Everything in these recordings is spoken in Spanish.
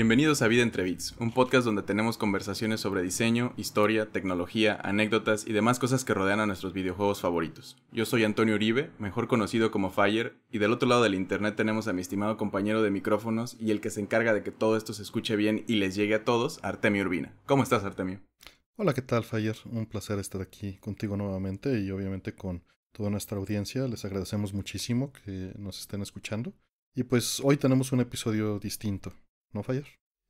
Bienvenidos a Vida entre Bits, un podcast donde tenemos conversaciones sobre diseño, historia, tecnología, anécdotas y demás cosas que rodean a nuestros videojuegos favoritos. Yo soy Antonio Uribe, mejor conocido como Fire, y del otro lado del internet tenemos a mi estimado compañero de micrófonos y el que se encarga de que todo esto se escuche bien y les llegue a todos, Artemio Urbina. ¿Cómo estás, Artemio? Hola, ¿qué tal, Fire? Un placer estar aquí contigo nuevamente y obviamente con toda nuestra audiencia. Les agradecemos muchísimo que nos estén escuchando. Y pues hoy tenemos un episodio distinto no fallar.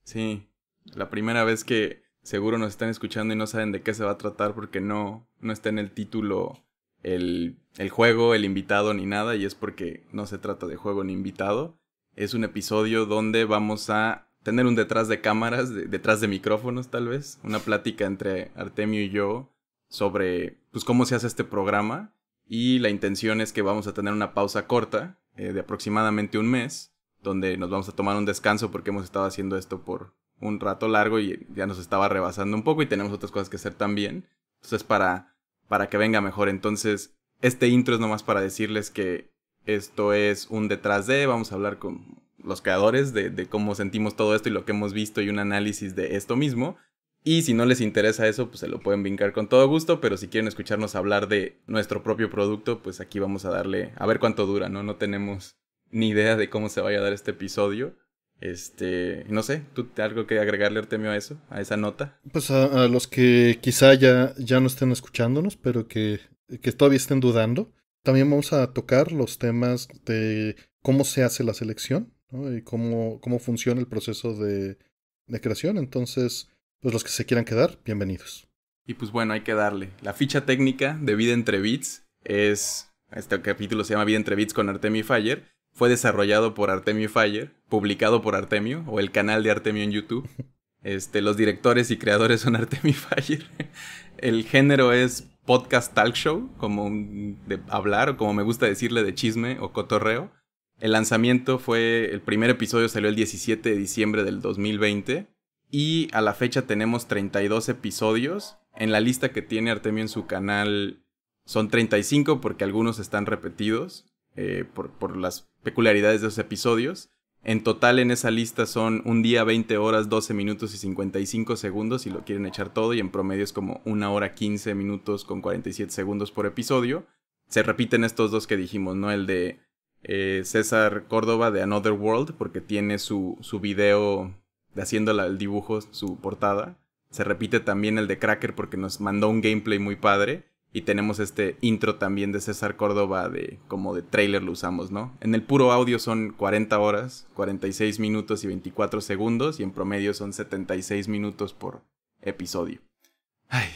Sí, la primera vez que seguro nos están escuchando y no saben de qué se va a tratar porque no, no está en el título el, el juego, el invitado ni nada, y es porque no se trata de juego ni invitado. Es un episodio donde vamos a tener un detrás de cámaras, detrás de micrófonos tal vez, una plática entre Artemio y yo sobre pues cómo se hace este programa y la intención es que vamos a tener una pausa corta eh, de aproximadamente un mes donde nos vamos a tomar un descanso porque hemos estado haciendo esto por un rato largo y ya nos estaba rebasando un poco y tenemos otras cosas que hacer también. Entonces para, para que venga mejor. Entonces este intro es nomás para decirles que esto es un detrás de, vamos a hablar con los creadores de, de cómo sentimos todo esto y lo que hemos visto y un análisis de esto mismo. Y si no les interesa eso, pues se lo pueden vincar con todo gusto, pero si quieren escucharnos hablar de nuestro propio producto, pues aquí vamos a darle, a ver cuánto dura, ¿no? No tenemos ni idea de cómo se vaya a dar este episodio. Este, no sé, ¿tú algo que agregarle, Artemio, a eso, a esa nota? Pues a, los que quizá ya, ya no estén escuchándonos, pero que, todavía estén dudando. También vamos a tocar los temas de cómo se hace la selección y cómo, cómo funciona el proceso de, creación. Entonces, pues los que se quieran quedar, bienvenidos. Y pues bueno, hay que darle. La ficha técnica de Vida entre Bits es. Este capítulo se llama Vida entre Bits con y Fire. Fue desarrollado por Artemio Fire, publicado por Artemio, o el canal de Artemio en YouTube. Este, los directores y creadores son Artemio Fire. El género es podcast talk show, como de hablar, o como me gusta decirle, de chisme o cotorreo. El lanzamiento fue, el primer episodio salió el 17 de diciembre del 2020 y a la fecha tenemos 32 episodios. En la lista que tiene Artemio en su canal son 35 porque algunos están repetidos eh, por, las peculiaridades de los episodios. En total en esa lista son un día 20 horas, 12 minutos y 55 segundos si lo quieren echar todo y en promedio es como una hora 15 minutos con 47 segundos por episodio. Se repiten estos dos que dijimos, ¿no? El de eh, César Córdoba de Another World porque tiene su, su video de haciendo el dibujo, su portada. Se repite también el de Cracker porque nos mandó un gameplay muy padre. Y tenemos este intro también de César Córdoba de como de trailer lo usamos, ¿no? En el puro audio son 40 horas, 46 minutos y 24 segundos y en promedio son 76 minutos por episodio. Ay,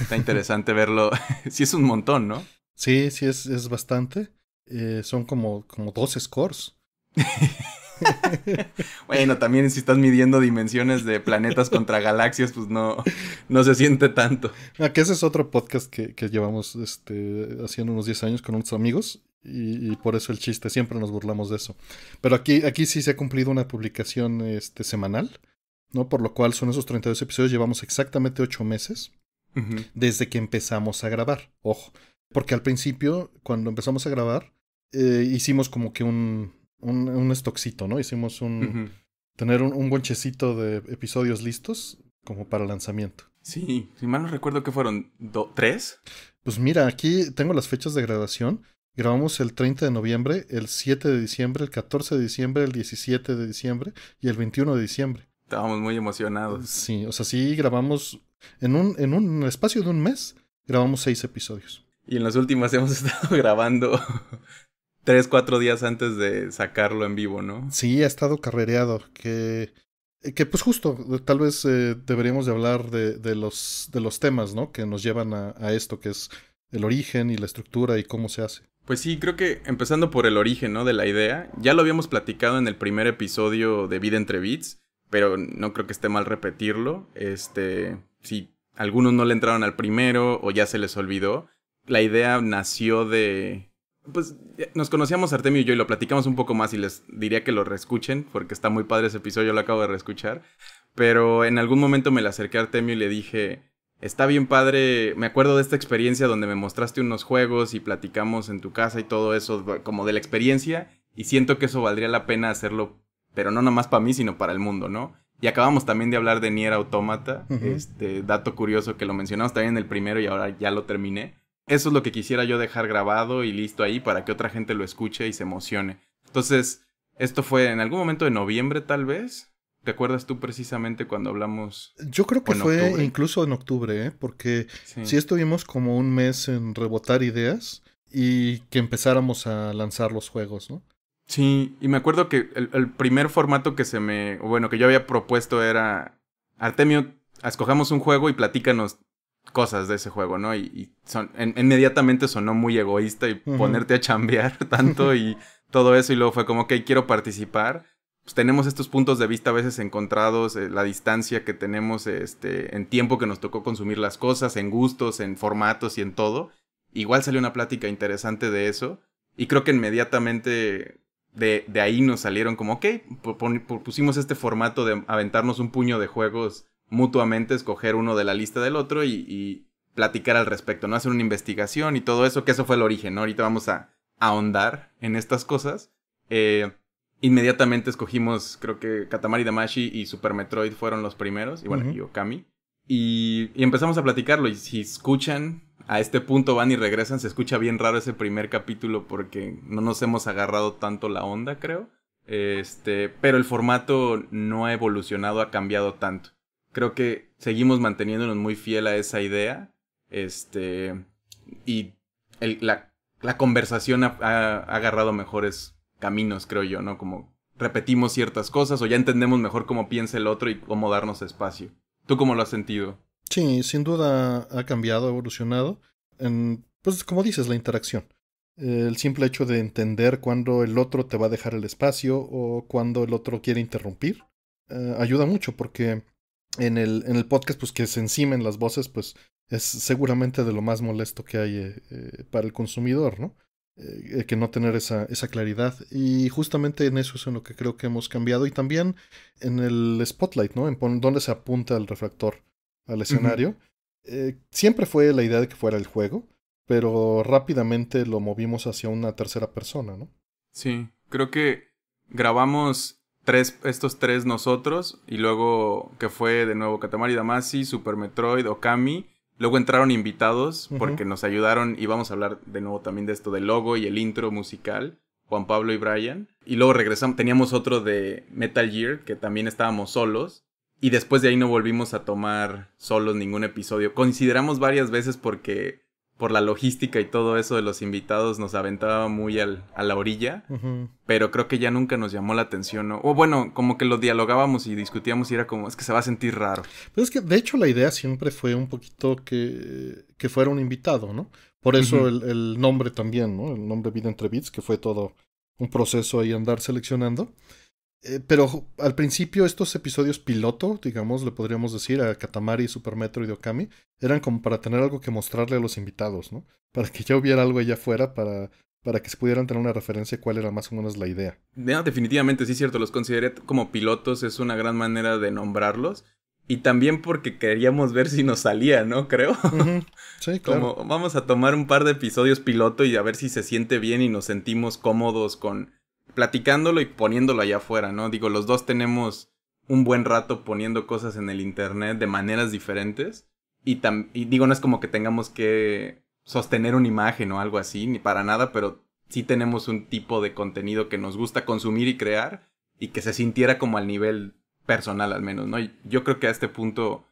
está interesante verlo. sí es un montón, ¿no? Sí, sí es, es bastante. Eh, son como, como dos scores. bueno, también si estás midiendo dimensiones de planetas contra galaxias, pues no, no se siente tanto. Ah, que ese es otro podcast que, llevamos este, haciendo unos 10 años con unos amigos. Y, por eso el chiste, siempre nos burlamos de eso. Pero aquí, aquí sí se ha cumplido una publicación este, semanal, ¿no? Por lo cual son esos 32 episodios, llevamos exactamente 8 meses desde que empezamos a grabar. Ojo, porque al principio, cuando empezamos a grabar, eh, hicimos como que un, un, un estoxito, ¿no? Hicimos un... Tener un, un de episodios listos como para lanzamiento. Sí, si mal no recuerdo que fueron tres. Pues mira, aquí tengo las fechas de grabación. Grabamos el 30 de noviembre, el 7 de diciembre, el 14 de diciembre, el 17 de diciembre y el 21 de diciembre. Estábamos muy emocionados. Sí, o sea, sí grabamos en un, en un espacio de un mes, grabamos seis episodios. Y en las últimas hemos estado grabando tres, cuatro días antes de sacarlo en vivo, ¿no? Sí, ha estado carrereado, que, que pues justo, tal vez eh, deberíamos de hablar de, los, de los temas, ¿no? Que nos llevan a, a esto, que es el origen y la estructura y cómo se hace. Pues sí, creo que empezando por el origen, ¿no? De la idea, ya lo habíamos platicado en el primer episodio de Vida entre Beats, pero no creo que esté mal repetirlo. Este, si algunos no le entraron al primero o ya se les olvidó, la idea nació de pues nos conocíamos Artemio y yo y lo platicamos un poco más y les diría que lo reescuchen porque está muy padre ese episodio, lo acabo de reescuchar. Pero en algún momento me le acerqué a Artemio y le dije, está bien padre, me acuerdo de esta experiencia donde me mostraste unos juegos y platicamos en tu casa y todo eso, como de la experiencia, y siento que eso valdría la pena hacerlo, pero no nomás para mí, sino para el mundo, ¿no? Y acabamos también de hablar de Nier Automata, este dato curioso que lo mencionamos también en el primero y ahora ya lo terminé. Eso es lo que quisiera yo dejar grabado y listo ahí para que otra gente lo escuche y se emocione. Entonces, esto fue en algún momento de noviembre tal vez. ¿Te acuerdas tú precisamente cuando hablamos? Yo creo que fue incluso en octubre, ¿eh? porque sí. estuvimos como un mes en rebotar ideas y que empezáramos a lanzar los juegos, ¿no? Sí, y me acuerdo que el, primer formato que se me, bueno, que yo había propuesto era, Artemio, escojamos un juego y platícanos cosas de ese juego, ¿no? Y, son, inmediatamente sonó muy egoísta y ponerte a chambear tanto y todo eso y luego fue como, ok, quiero participar. Pues tenemos estos puntos de vista a veces encontrados, eh, la distancia que tenemos este, en tiempo que nos tocó consumir las cosas, en gustos, en formatos y en todo. Igual salió una plática interesante de eso y creo que inmediatamente de, de ahí nos salieron como, ok, pusimos este formato de aventarnos un puño de juegos mutuamente escoger uno de la lista del otro y, platicar al respecto, ¿no? Hacer una investigación y todo eso, que eso fue el origen, Ahorita vamos a ahondar en estas cosas. Eh, inmediatamente escogimos, creo que Katamari Damashi y Super Metroid fueron los primeros, y bueno, y Y, empezamos a platicarlo, y si escuchan, a este punto van y regresan, se escucha bien raro ese primer capítulo porque no nos hemos agarrado tanto la onda, creo. Este, pero el formato no ha evolucionado, ha cambiado tanto. Creo que seguimos manteniéndonos muy fiel a esa idea. Este. Y la, conversación ha, agarrado mejores caminos, creo yo, ¿no? Como repetimos ciertas cosas o ya entendemos mejor cómo piensa el otro y cómo darnos espacio. ¿Tú cómo lo has sentido? Sí, sin duda ha cambiado, ha evolucionado. pues como dices, la interacción. El simple hecho de entender cuándo el otro te va a dejar el espacio o cuándo el otro quiere interrumpir eh, ayuda mucho porque en el, en el podcast, pues que se encimen las voces, pues es seguramente de lo más molesto que hay eh, eh, para el consumidor, ¿no? Eh, que no tener esa, esa claridad. Y justamente en eso es en lo que creo que hemos cambiado. Y también en el spotlight, ¿no? En dónde se apunta el refractor al escenario. siempre fue la idea de que fuera el juego, pero rápidamente lo movimos hacia una tercera persona, ¿no? Sí, creo que grabamos estos tres nosotros, y luego que fue de nuevo Katamari Damasi Super Metroid, Okami. Luego entraron invitados porque nos ayudaron y vamos a hablar de nuevo también de esto del logo y el intro musical, Juan Pablo y Brian. Y luego regresamos, teníamos otro de Metal Gear que también estábamos solos. Y después de ahí no volvimos a tomar solos ningún episodio. Consideramos varias veces porque por la logística y todo eso de los invitados nos aventaba muy al, a la orilla, pero creo que ya nunca nos llamó la atención, o bueno, como que lo dialogábamos y discutíamos y era como, es que se va a sentir raro. Pero pues es que de hecho la idea siempre fue un poquito que, que fuera un invitado, ¿no? Por eso el, el, nombre también, ¿no? El nombre Vida entre Bits, que fue todo un proceso ahí andar seleccionando. Eh, pero al principio estos episodios piloto, digamos, le podríamos decir a Katamari, Super Metro y Okami, eran como para tener algo que mostrarle a los invitados, ¿no? Para que ya hubiera algo allá afuera para, para que se pudieran tener una referencia cuál era más o menos la idea. definitivamente, sí es cierto, los consideré como pilotos, es una gran manera de nombrarlos. Y también porque queríamos ver si nos salía, ¿no? Creo. Sí, claro. Como vamos a tomar un par de episodios piloto y a ver si se siente bien y nos sentimos cómodos con, platicándolo y poniéndolo allá afuera, ¿no? Digo, los dos tenemos un buen rato poniendo cosas en el Internet de maneras diferentes. Y, digo, no es como que tengamos que sostener una imagen o algo así, ni para nada, pero sí tenemos un tipo de contenido que nos gusta consumir y crear y que se sintiera como al nivel personal al menos, ¿no? Yo creo que a este punto,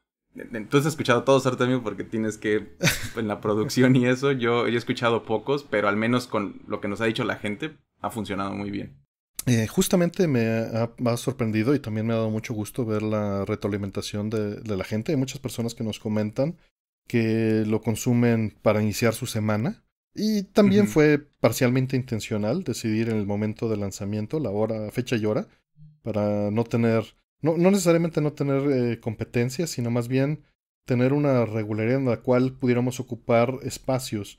tú has escuchado todos, Artemio, porque tienes que, en la producción y eso, yo he escuchado pocos, pero al menos con lo que nos ha dicho la gente, ha funcionado muy bien. Eh, justamente me ha, sorprendido y también me ha dado mucho gusto ver la retroalimentación de, la gente. Hay muchas personas que nos comentan que lo consumen para iniciar su semana. Y también fue parcialmente intencional decidir en el momento de lanzamiento la hora, fecha y hora, para no tener, no, no necesariamente no tener competencias, eh, competencia, sino más bien tener una regularidad en la cual pudiéramos ocupar espacios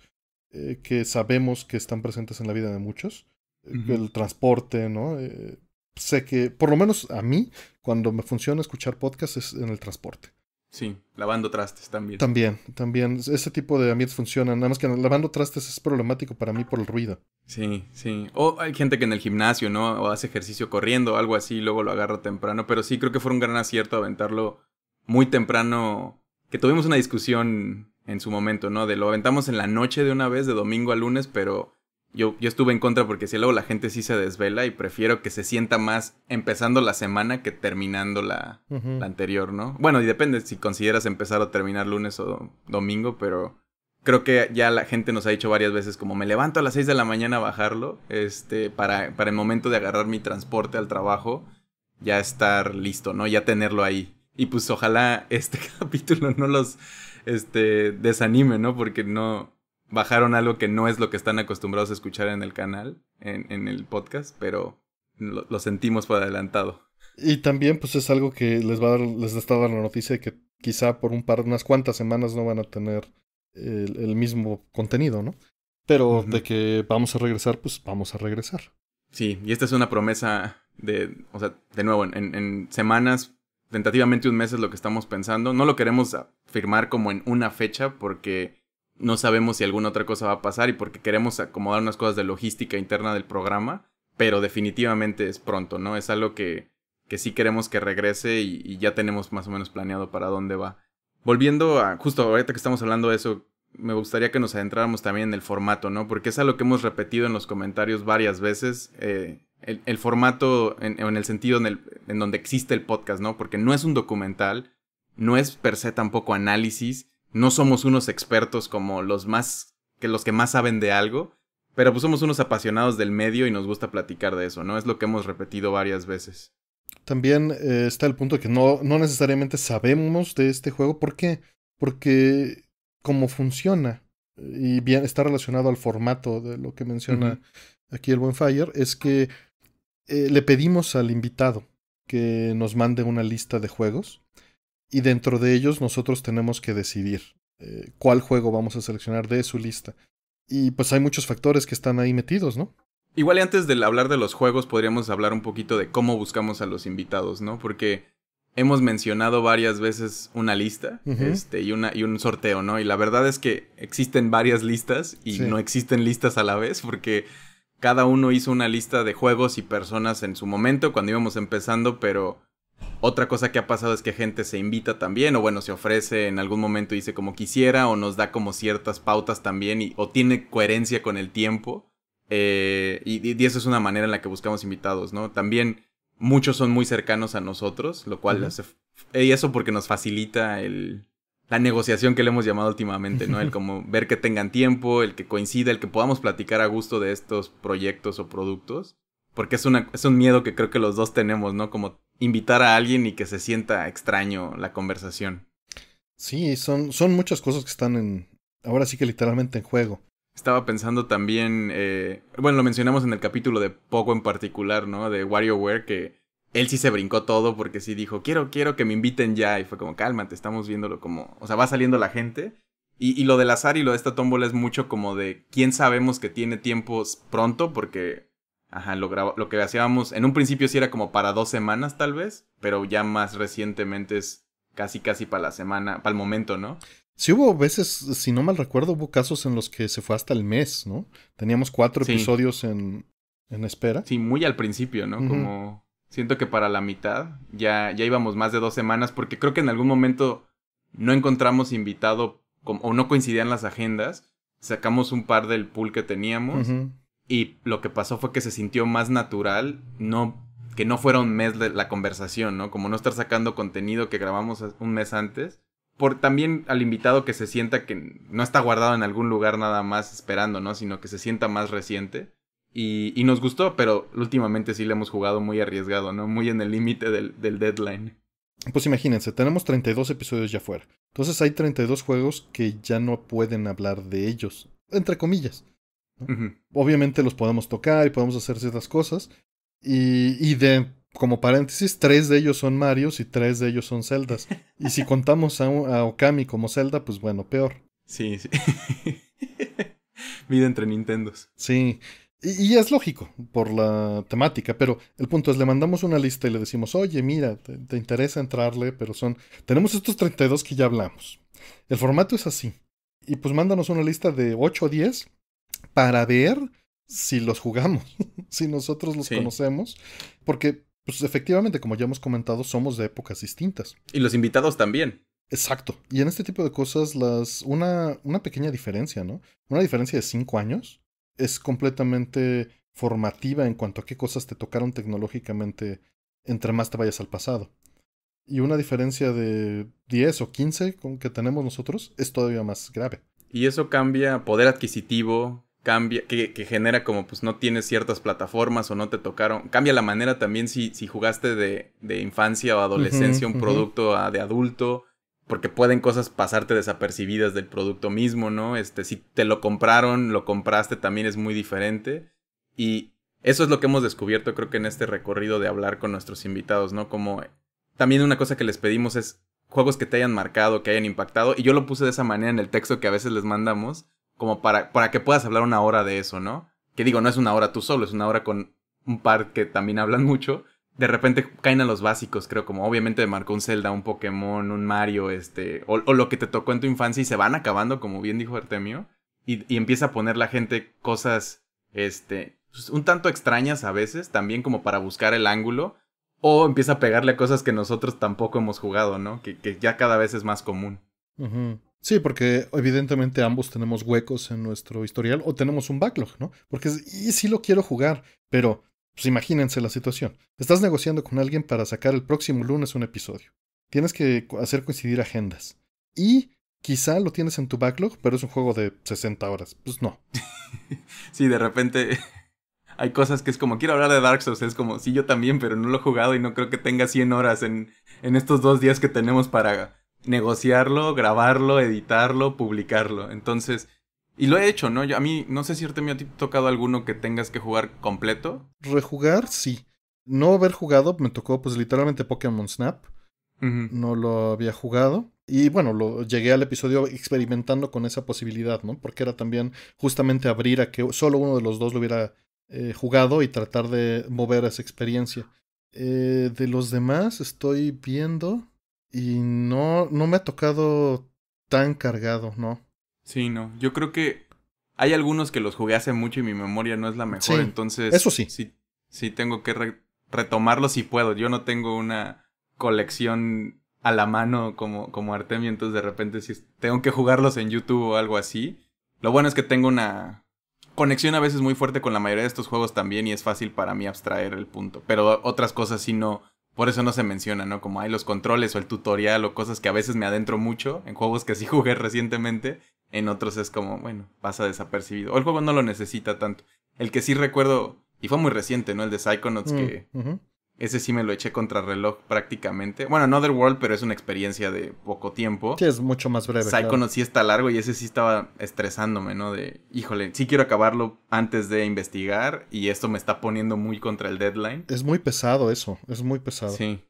eh, que sabemos que están presentes en la vida de muchos el transporte, ¿no? Eh, sé que, por lo menos a mí, cuando me funciona escuchar podcast es en el transporte. Sí, lavando trastes también. También, también. Ese tipo de ambientes funcionan. Nada más que lavando trastes es problemático para mí por el ruido. Sí, sí. O hay gente que en el gimnasio, ¿no? O hace ejercicio corriendo o algo así y luego lo agarra temprano. Pero sí, creo que fue un gran acierto aventarlo muy temprano. Que tuvimos una discusión en su momento, ¿no? De lo aventamos en la noche de una vez, de domingo a lunes, pero yo, estuve en contra porque si luego la gente sí se desvela y prefiero que se sienta más empezando la semana que terminando la, anterior, ¿no? Bueno, y depende si consideras empezar o terminar lunes o domingo, pero creo que ya la gente nos ha dicho varias veces como me levanto a las 6 de la mañana a bajarlo, este, para, para el momento de agarrar mi transporte al trabajo, ya estar listo, ¿no? Ya tenerlo ahí. Y pues ojalá este capítulo no los este, desanime, ¿no? Porque no, bajaron algo que no es lo que están acostumbrados a escuchar en el canal, en, en el podcast, pero lo, sentimos por adelantado. Y también, pues es algo que les va a dar, les está dando la noticia de que quizá por un par, unas cuantas semanas no van a tener el, mismo contenido, ¿no? Pero de que vamos a regresar, pues vamos a regresar. Sí, y esta es una promesa de, o sea, de nuevo, en, en semanas, tentativamente un mes es lo que estamos pensando. No lo queremos firmar como en una fecha porque no sabemos si alguna otra cosa va a pasar y porque queremos acomodar unas cosas de logística interna del programa, pero definitivamente es pronto, ¿no? Es algo que, sí queremos que regrese y, ya tenemos más o menos planeado para dónde va. Volviendo a, justo ahorita que estamos hablando de eso, me gustaría que nos adentráramos también en el formato, ¿no? Porque es algo que hemos repetido en los comentarios varias veces, eh, el, formato en, el sentido en, el, en donde existe el podcast, ¿no? Porque no es un documental, no es per se tampoco análisis, no somos unos expertos como los más que los que más saben de algo, pero pues somos unos apasionados del medio y nos gusta platicar de eso, ¿no? Es lo que hemos repetido varias veces. También eh, está el punto de que no, no necesariamente sabemos de este juego. ¿Por qué? Porque cómo funciona y bien está relacionado al formato de lo que menciona aquí el buen Fire, es que eh, le pedimos al invitado que nos mande una lista de juegos y dentro de ellos nosotros tenemos que decidir eh, cuál juego vamos a seleccionar de su lista. Y pues hay muchos factores que están ahí metidos, ¿no? Igual y antes de hablar de los juegos podríamos hablar un poquito de cómo buscamos a los invitados, ¿no? Porque hemos mencionado varias veces una lista este, y, una, y un sorteo, ¿no? Y la verdad es que existen varias listas y no existen listas a la vez porque cada uno hizo una lista de juegos y personas en su momento cuando íbamos empezando, pero otra cosa que ha pasado es que gente se invita también, o bueno, se ofrece en algún momento, y dice como quisiera, o nos da como ciertas pautas también, y, o tiene coherencia con el tiempo. Eh, y, eso es una manera en la que buscamos invitados, ¿no? También muchos son muy cercanos a nosotros, lo cual hace eh, Y eso porque nos facilita el, la negociación que le hemos llamado últimamente, ¿no? El como ver que tengan tiempo, el que coincida, el que podamos platicar a gusto de estos proyectos o productos. Porque es, es un miedo que creo que los dos tenemos, ¿no? Como invitar a alguien y que se sienta extraño la conversación. Sí, son, son muchas cosas que están en. Ahora sí que literalmente en juego. Estaba pensando también. Eh, bueno, lo mencionamos en el capítulo de Poco en particular, ¿no? De WarioWare, que él sí se brincó todo porque sí dijo, quiero, quiero que me inviten ya. Y fue como, cálmate, estamos viéndolo como. O sea, va saliendo la gente. Y, y lo del azar y lo de esta tómbola es mucho como de quién sabemos que tiene tiempos pronto, porque Ajá, lo, lo que hacíamos, en un principio sí era como para dos semanas tal vez, pero ya más recientemente es casi casi para la semana, para el momento, ¿no? Sí hubo veces, si no mal recuerdo, hubo casos en los que se fue hasta el mes, ¿no? Teníamos cuatro episodios en, en espera. Sí, muy al principio, ¿no? Como siento que para la mitad ya, ya íbamos más de dos semanas porque creo que en algún momento no encontramos invitado o no coincidían las agendas. Sacamos un par del pool que teníamos y lo que pasó fue que se sintió más natural, no que no fuera un mes de la conversación, ¿no? Como no estar sacando contenido que grabamos un mes antes. Por también al invitado que se sienta que no está guardado en algún lugar nada más esperando, ¿no? Sino que se sienta más reciente. Y, nos gustó, pero últimamente sí le hemos jugado muy arriesgado, ¿no? Muy en el límite del, del deadline. Pues imagínense, tenemos 32 episodios ya fuera. Entonces hay 32 juegos que ya no pueden hablar de ellos, entre comillas. Obviamente los podemos tocar y podemos hacer ciertas cosas. Y, y, de, como paréntesis, tres de ellos son Marios y tres de ellos son Celdas. Y si contamos a, a Okami como Zelda, pues bueno, peor. Sí, sí. Vida entre Nintendos. Sí. Y, es lógico por la temática, pero el punto es, le mandamos una lista y le decimos, oye, mira, te, te, interesa entrarle, pero son, tenemos estos 32 que ya hablamos. El formato es así. Y pues mándanos una lista de 8 o 10 para ver si los jugamos, si nosotros los conocemos, porque pues efectivamente, como ya hemos comentado, somos de épocas distintas. Y los invitados también. Exacto. Y en este tipo de cosas, las, una, una pequeña diferencia, ¿no? Una diferencia de cinco años es completamente formativa en cuanto a qué cosas te tocaron tecnológicamente entre más te vayas al pasado. Y una diferencia de 10 o 15 con que tenemos nosotros es todavía más grave. Y eso cambia poder adquisitivo, que, genera como pues no tienes ciertas plataformas o no te tocaron. Cambia la manera también si, si jugaste de, de infancia o adolescencia un producto a, ah, de adulto, porque pueden cosas pasarte desapercibidas del producto mismo, ¿no? Este, si te lo compraron, lo compraste, también es muy diferente. Y eso es lo que hemos descubierto creo que en este recorrido de hablar con nuestros invitados, ¿no? Como también una cosa que les pedimos es juegos que te hayan marcado, que hayan impactado, y yo lo puse de esa manera en el texto que a veces les mandamos, como para, para que puedas hablar una hora de eso, ¿no? Que digo, no es una hora tú solo, es una hora con un par que también hablan mucho. De repente caen a los básicos, creo, como obviamente marcó un Zelda, un Pokémon, un Mario, este, o, lo que te tocó en tu infancia y se van acabando, como bien dijo Artemio, y, empieza a poner la gente cosas, este, pues, un tanto extrañas a veces, también como para buscar el ángulo, o empieza a pegarle a cosas que nosotros tampoco hemos jugado, ¿no? Que, que ya cada vez es más común. Ajá. Sí, porque evidentemente ambos tenemos huecos en nuestro historial o tenemos un backlog, ¿no? Porque sí lo quiero jugar, pero pues imagínense la situación. Estás negociando con alguien para sacar el próximo lunes un episodio. Tienes que hacer coincidir agendas. Y quizá lo tienes en tu backlog, pero es un juego de 60 horas. Pues no. sí, de repente hay cosas que es como, quiero hablar de Dark Souls, es como, sí, yo también, pero no lo he jugado y no creo que tenga 100 horas en, en estos dos días que tenemos para negociarlo, grabarlo, editarlo, publicarlo. Entonces, y lo he hecho, ¿no? a mí, no sé si te me ha tocado alguno que tengas que jugar completo. Rejugar, sí. No haber jugado, me tocó pues literalmente Pokémon Snap. No lo había jugado. Y bueno, llegué al episodio experimentando con esa posibilidad, ¿no? Porque era también justamente abrir a que solo uno de los dos lo hubiera eh, jugado y tratar de mover esa experiencia. Eh, de los demás estoy viendo. Y no, no me ha tocado tan cargado, ¿no? Sí, no. Yo creo que hay algunos que los jugué hace mucho y mi memoria no es la mejor, entonces... Eso sí. Sí, tengo que retomarlos si puedo. Yo no tengo una colección a la mano como, como Artemio, entonces de repente si tengo que jugarlos en YouTube o algo así. Lo bueno es que tengo una conexión a veces muy fuerte con la mayoría de estos juegos también y es fácil para mí abstraer el punto. Pero otras cosas sí no, por eso no se menciona, ¿no? Como hay los controles o el tutorial o cosas que a veces me adentro mucho en juegos que sí jugué recientemente. En otros es como, bueno, pasa desapercibido. O el juego no lo necesita tanto. El que sí recuerdo, y fue muy reciente, ¿no? El de Psychonauts, mm, que ese sí me lo eché contra reloj prácticamente. Bueno, Another World, pero es una experiencia de poco tiempo. Que es mucho más breve. Psycho sí está largo y ese sí estaba estresándome, ¿no? De, híjole, sí quiero acabarlo antes de investigar y esto me está poniendo muy contra el deadline. Es muy pesado eso, es muy pesado. Sí.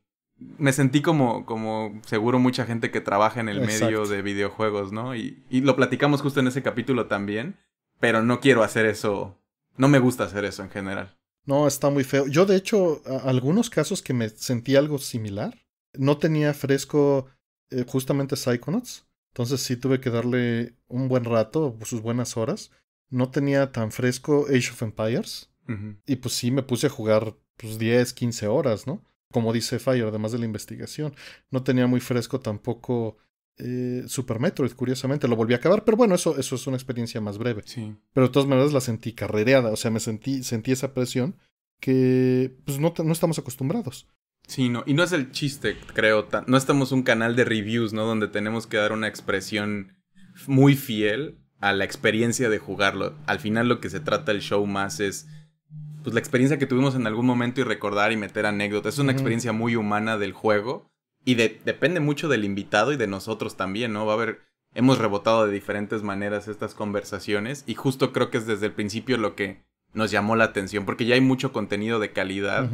Me sentí como, como seguro mucha gente que trabaja en el medio de videojuegos, ¿no? Y, y lo platicamos justo en ese capítulo también, pero no quiero hacer eso, no me gusta hacer eso en general. No, está muy feo. Yo, de hecho, algunos casos que me sentí algo similar, no tenía fresco eh, justamente Psychonauts. Entonces sí tuve que darle un buen rato, sus buenas horas. No tenía tan fresco Age of Empires. Y pues sí me puse a jugar pues 10, 15 horas, ¿no? Como dice Fire, además de la investigación. No tenía muy fresco tampoco eh, Super Metroid, curiosamente. Lo volví a acabar, pero bueno, eso, es una experiencia más breve. Sí. Pero de todas maneras la sentí carrereada, o sea, me sentí, sentí esa presión que pues no, no estamos acostumbrados. Sí, no, y no es el chiste, creo. No estamos un canal de reviews, ¿no? Donde tenemos que dar una expresión muy fiel a la experiencia de jugarlo. Al final lo que se trata el show más es pues la experiencia que tuvimos en algún momento y recordar y meter anécdotas. Es una experiencia muy humana del juego y depende mucho del invitado y de nosotros también, ¿no? Va a haber, hemos rebotado de diferentes maneras estas conversaciones y justo creo que es desde el principio lo que nos llamó la atención, porque ya hay mucho contenido de calidad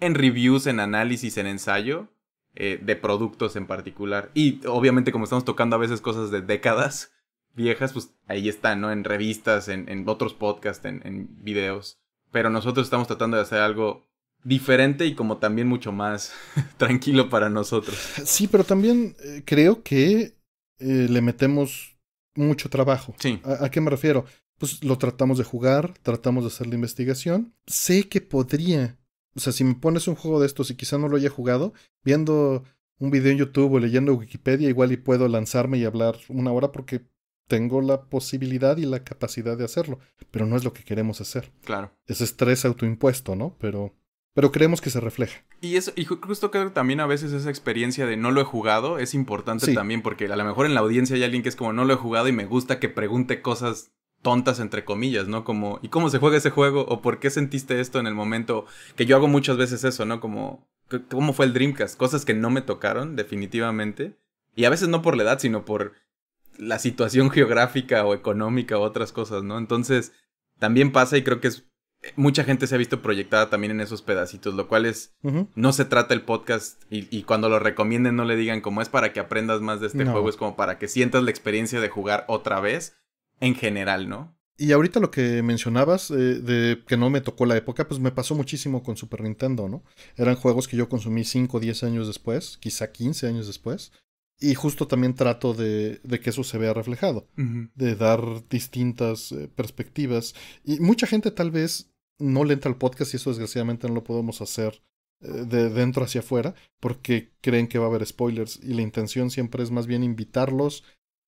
en reviews, en análisis, en ensayo, eh, de productos en particular. Y obviamente como estamos tocando a veces cosas de décadas viejas, pues ahí está, ¿no? En revistas, en, otros podcasts, en videos. Pero nosotros estamos tratando de hacer algo diferente y como también mucho más tranquilo para nosotros. Sí, pero también eh, creo que eh, le metemos mucho trabajo. Sí. ¿A, qué me refiero? Pues lo tratamos de jugar, tratamos de hacer la investigación. Sé que podría, o sea, si me pones un juego de estos y quizá no lo haya jugado, viendo un video en YouTube o leyendo Wikipedia, igual y puedo lanzarme y hablar una hora porque tengo la posibilidad y la capacidad de hacerlo, pero no es lo que queremos hacer. Claro. Ese estrés autoimpuesto, ¿no? Pero pero creemos que se refleja. Y eso, y justo creo que también a veces esa experiencia de no lo he jugado es importante también, porque a lo mejor en la audiencia hay alguien que es como no lo he jugado y me gusta que pregunte cosas tontas entre comillas, ¿no? Como, ¿y cómo se juega ese juego? ¿O por qué sentiste esto en el momento? Que yo hago muchas veces eso, ¿no? Como, ¿cómo fue el Dreamcast? Cosas que no me tocaron, definitivamente. Y a veces no por la edad, sino por la situación geográfica o económica o otras cosas, ¿no? Entonces, también pasa y creo que es mucha gente se ha visto proyectada también en esos pedacitos, lo cual es, no se trata el podcast y, cuando lo recomienden no le digan como es para que aprendas más de este juego, es como para que sientas la experiencia de jugar otra vez en general, ¿no? Y ahorita lo que mencionabas eh, de que no me tocó la época, pues me pasó muchísimo con Super Nintendo, ¿no? Eran juegos que yo consumí 5 o 10 años después, quizá 15 años después. Y justo también trato de, que eso se vea reflejado, de dar distintas eh, perspectivas. Y mucha gente tal vez no le entra al podcast y eso desgraciadamente no lo podemos hacer eh, de dentro hacia afuera porque creen que va a haber spoilers y la intención siempre es más bien invitarlos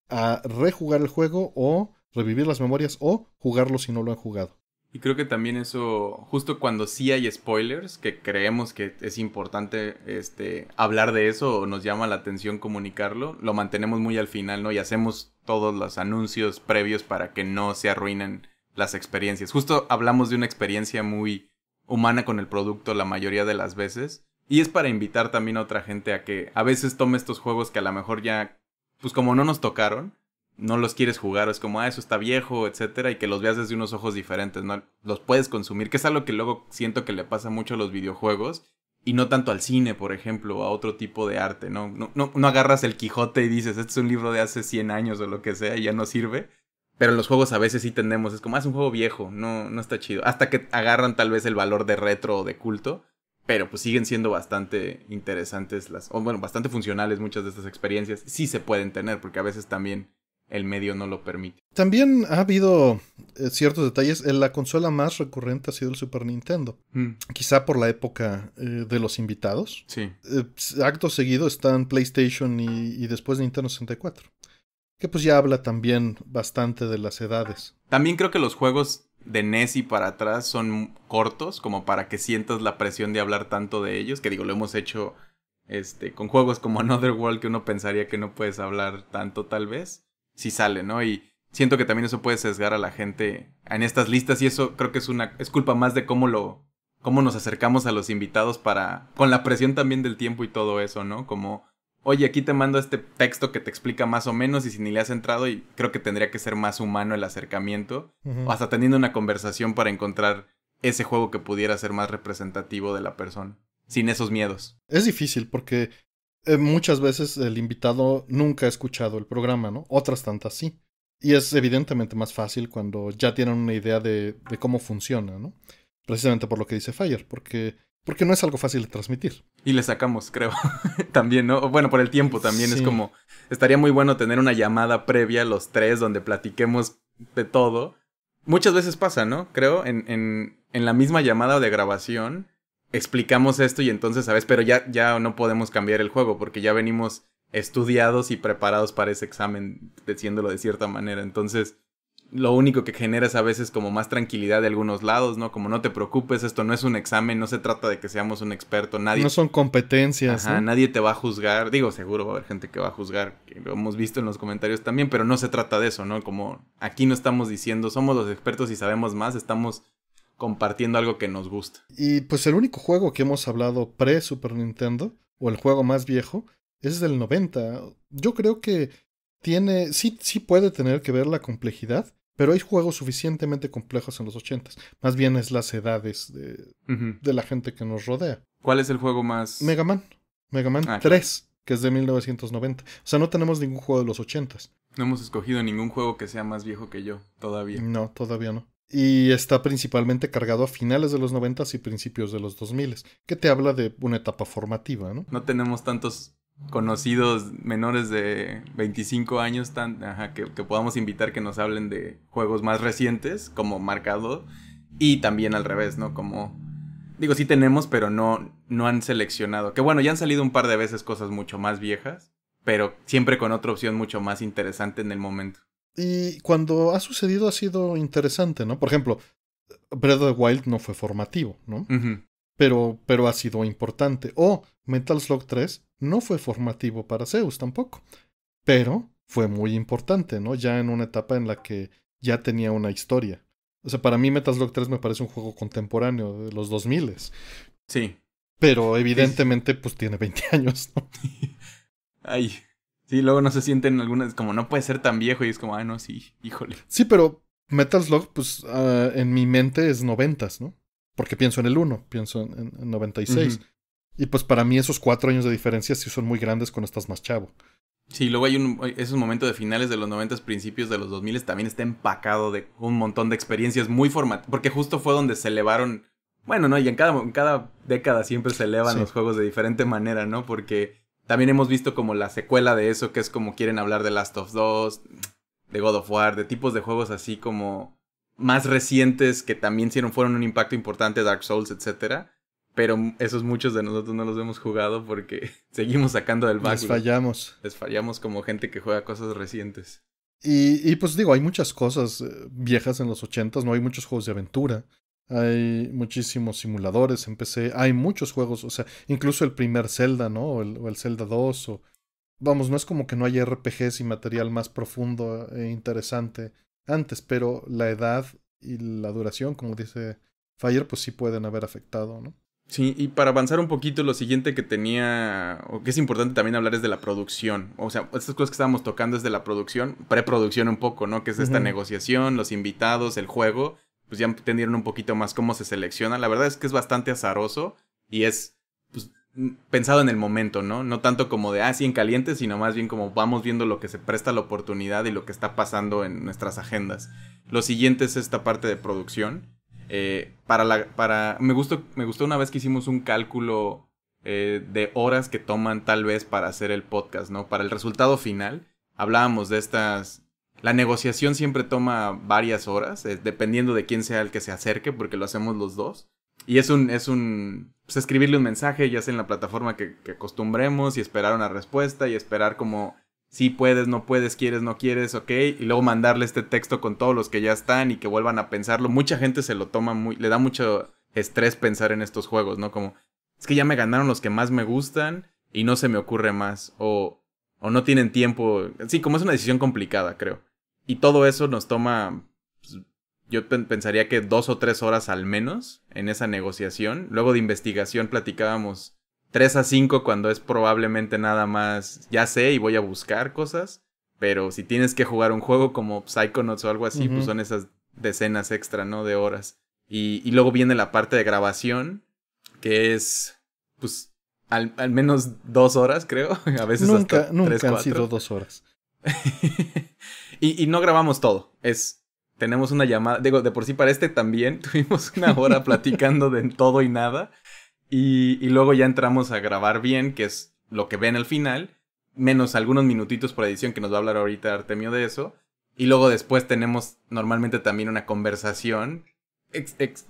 a rejugar el juego o revivir las memorias o jugarlo si no lo han jugado. Y creo que también eso, justo cuando sí hay spoilers, que creemos que es importante este, hablar de eso o nos llama la atención comunicarlo, lo mantenemos muy al final, ¿no? Y hacemos todos los anuncios previos para que no se arruinen las experiencias. Justo hablamos de una experiencia muy humana con el producto la mayoría de las veces. Y es para invitar también a otra gente a que a veces tome estos juegos que a lo mejor ya, pues como no nos tocaron, no los quieres jugar, es como, ah, eso está viejo, etcétera, y que los veas desde unos ojos diferentes, ¿no? Los puedes consumir, que es algo que luego siento que le pasa mucho a los videojuegos, y no tanto al cine, por ejemplo, o a otro tipo de arte, ¿no? No, no, no agarras el Quijote y dices, este es un libro de hace 100 años o lo que sea, y ya no sirve, pero en los juegos a veces sí tenemos, es como, ah, es un juego viejo, no, no está chido. Hasta que agarran tal vez el valor de retro o de culto, pero pues siguen siendo bastante interesantes las, o bueno, bastante funcionales muchas de estas experiencias. Sí se pueden tener, porque a veces también el medio no lo permite. También ha habido eh, ciertos detalles. Eh, la consola más recurrente ha sido el Super Nintendo. Mm. Quizá por la época eh, de los invitados. Sí. acto seguido están PlayStation y, y después Nintendo 64 que pues ya habla también bastante de las edades. También creo que los juegos de Nessie para atrás son cortos, como para que sientas la presión de hablar tanto de ellos, que digo, lo hemos hecho este, con juegos como Another World que uno pensaría que no puedes hablar tanto tal vez, si sale, ¿no? Y siento que también eso puede sesgar a la gente en estas listas y eso creo que es una es culpa más de cómo lo cómo nos acercamos a los invitados para con la presión también del tiempo y todo eso, ¿no? Como oye, aquí te mando este texto que te explica más o menos y si ni le has entrado y creo que tendría que ser más humano el acercamiento, o hasta teniendo una conversación para encontrar ese juego que pudiera ser más representativo de la persona, sin esos miedos. Es difícil porque eh, muchas veces el invitado nunca ha escuchado el programa, ¿no? Otras tantas sí. Y es evidentemente más fácil cuando ya tienen una idea de, de cómo funciona, ¿no? Precisamente por lo que dice Fire, porque porque no es algo fácil de transmitir. Y le sacamos, creo, también, ¿no? Bueno, por el tiempo también es como, estaría muy bueno tener una llamada previa los tres donde platiquemos de todo. Muchas veces pasa, ¿no? Creo, en, en, la misma llamada de grabación explicamos esto y entonces, ¿sabes? Pero ya, ya no podemos cambiar el juego porque ya venimos estudiados y preparados para ese examen, diciéndolo de cierta manera. Entonces, lo único que genera es a veces como más tranquilidad de algunos lados, ¿no? Como no te preocupes, esto no es un examen, no se trata de que seamos un experto, nadie... No son competencias. nadie te va a juzgar, digo, seguro va a haber gente que va a juzgar, que lo hemos visto en los comentarios también, pero no se trata de eso, ¿no? Como aquí no estamos diciendo, somos los expertos y sabemos más, estamos compartiendo algo que nos gusta. Y pues el único juego que hemos hablado pre-Super Nintendo, o el juego más viejo, es del 90. Yo creo que tiene, sí, sí puede tener que ver la complejidad, pero hay juegos suficientemente complejos en los 80. Más bien es las edades de, la gente que nos rodea. ¿Cuál es el juego más? Mega Man. Mega Man 3, ah, que es de 1990. O sea, no tenemos ningún juego de los 80. No hemos escogido ningún juego que sea más viejo que yo, todavía. No, todavía no. Y está principalmente cargado a finales de los 90 y principios de los 2000, que te habla de una etapa formativa, ¿no? No tenemos tantos conocidos menores de 25 años tan, que, podamos invitar que nos hablen de juegos más recientes como marcado y también al revés, ¿no? Como digo, sí tenemos, pero no, no han seleccionado. Que bueno, ya han salido un par de veces cosas mucho más viejas, pero siempre con otra opción mucho más interesante en el momento. Y cuando ha sucedido ha sido interesante, ¿no? Por ejemplo, Breath of the Wild no fue formativo, ¿no? pero, pero ha sido importante. O Metal Slug 3 no fue formativo para Zeus tampoco, pero fue muy importante, ¿no? Ya en una etapa en la que ya tenía una historia. O sea, para mí Metal Slug 3 me parece un juego contemporáneo de los 2000. Sí. Pero evidentemente, pues tiene 20 años, ¿no? Ay. Sí, luego no se sienten algunas, como no puede ser tan viejo y es como, ah, no, sí, híjole. Sí, pero Metal Slug, pues ah, en mi mente es 90, ¿no? Porque pienso en el 1, pienso en, 96. y y pues para mí esos cuatro años de diferencia sí son muy grandes cuando estás más chavo. Sí, luego hay un, esos momentos de finales de los 90, principios de los 2000, también está empacado de un montón de experiencias muy formativas, porque justo fue donde se elevaron, bueno, ¿no? Y en cada, década siempre se elevan los juegos de diferente manera, ¿no? Porque también hemos visto como la secuela de eso, que es como quieren hablar de Last of Us, de God of War, de tipos de juegos así como más recientes que también fueron un impacto importante, Dark Souls, etcétera pero esos muchos de nosotros no los hemos jugado porque seguimos sacando del backlog. Les fallamos. Les fallamos como gente que juega cosas recientes. Y, y pues digo, hay muchas cosas eh, viejas en los ochentas, ¿no? Hay muchos juegos de aventura. Hay muchísimos simuladores en PC. Hay muchos juegos, o sea, incluso el primer Zelda, ¿no? O el, o Zelda 2. O... Vamos, no es como que no haya RPGs y material más profundo eh, e interesante antes, pero la edad y la duración, como dice Fire, pues sí pueden haber afectado, ¿no? Sí, y para avanzar un poquito, lo siguiente que tenía, o que es importante también hablar es de la producción. O sea, estas cosas que estábamos tocando es de la producción, preproducción un poco, ¿no? Que es esta negociación, los invitados, el juego. Pues ya entendieron un poquito más cómo se selecciona. La verdad es que es bastante azaroso y es pues, pensado en el momento, ¿no? No tanto como de, ah, sí, en caliente, sino más bien como vamos viendo lo que se presta la oportunidad y lo que está pasando en nuestras agendas. Lo siguiente es esta parte de producción eh, para la, para, me, gustó, me gustó una vez que hicimos un cálculo eh, de horas que toman tal vez para hacer el podcast, ¿no? Para el resultado final, hablábamos de estas... La negociación siempre toma varias horas, eh, dependiendo de quién sea el que se acerque, porque lo hacemos los dos. Y es un, es un, pues, escribirle un mensaje, ya sea en la plataforma que acostumbremos, y esperar una respuesta, y esperar como si puedes, no puedes, quieres, no quieres, ok, y luego mandarle este texto con todos los que ya están y que vuelvan a pensarlo. Mucha gente se lo toma muy, le da mucho estrés pensar en estos juegos, ¿no? Como, es que ya me ganaron los que más me gustan y no se me ocurre más, o, o no tienen tiempo, sí, como es una decisión complicada, creo. Y todo eso nos toma, pues, yo pensaría que dos o tres horas al menos en esa negociación. Luego de investigación platicábamos 3 a 5 cuando es probablemente nada más, ya sé y voy a buscar cosas, pero si tienes que jugar un juego como Psychonauts o algo así, pues son esas decenas extra, ¿no? De horas. Y, luego viene la parte de grabación, que es, pues, al, menos dos horas, creo. A veces hasta tres, han sido dos horas. y, y no grabamos todo. Es tenemos una llamada, digo, de por sí para este también tuvimos una hora platicando de todo y nada y, luego ya entramos a grabar bien, que es lo que ven al final, menos algunos minutitos por edición que nos va a hablar ahorita Artemio de eso. Y luego después tenemos normalmente también una conversación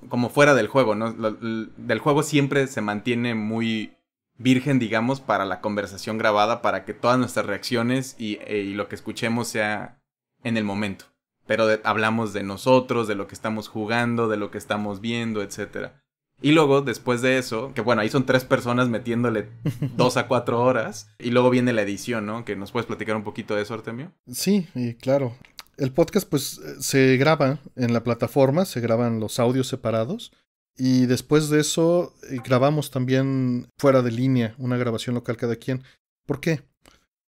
como fuera del juego, ¿no? del juego siempre se mantiene muy virgen, digamos, para la conversación grabada, para que todas nuestras reacciones y, e, y lo que escuchemos sea en el momento. Pero hablamos de nosotros, de lo que estamos jugando, de lo que estamos viendo, etcétera. Y luego, después de eso, que bueno, ahí son tres personas metiéndole dos a cuatro horas. Y luego viene la edición, ¿no? Que nos puedes platicar un poquito de eso, Artemio. Sí, y claro. El podcast, pues, eh, se graba en la plataforma, se graban los audios separados. Y después de eso, eh, grabamos también fuera de línea, una grabación local cada quien. ¿Por qué?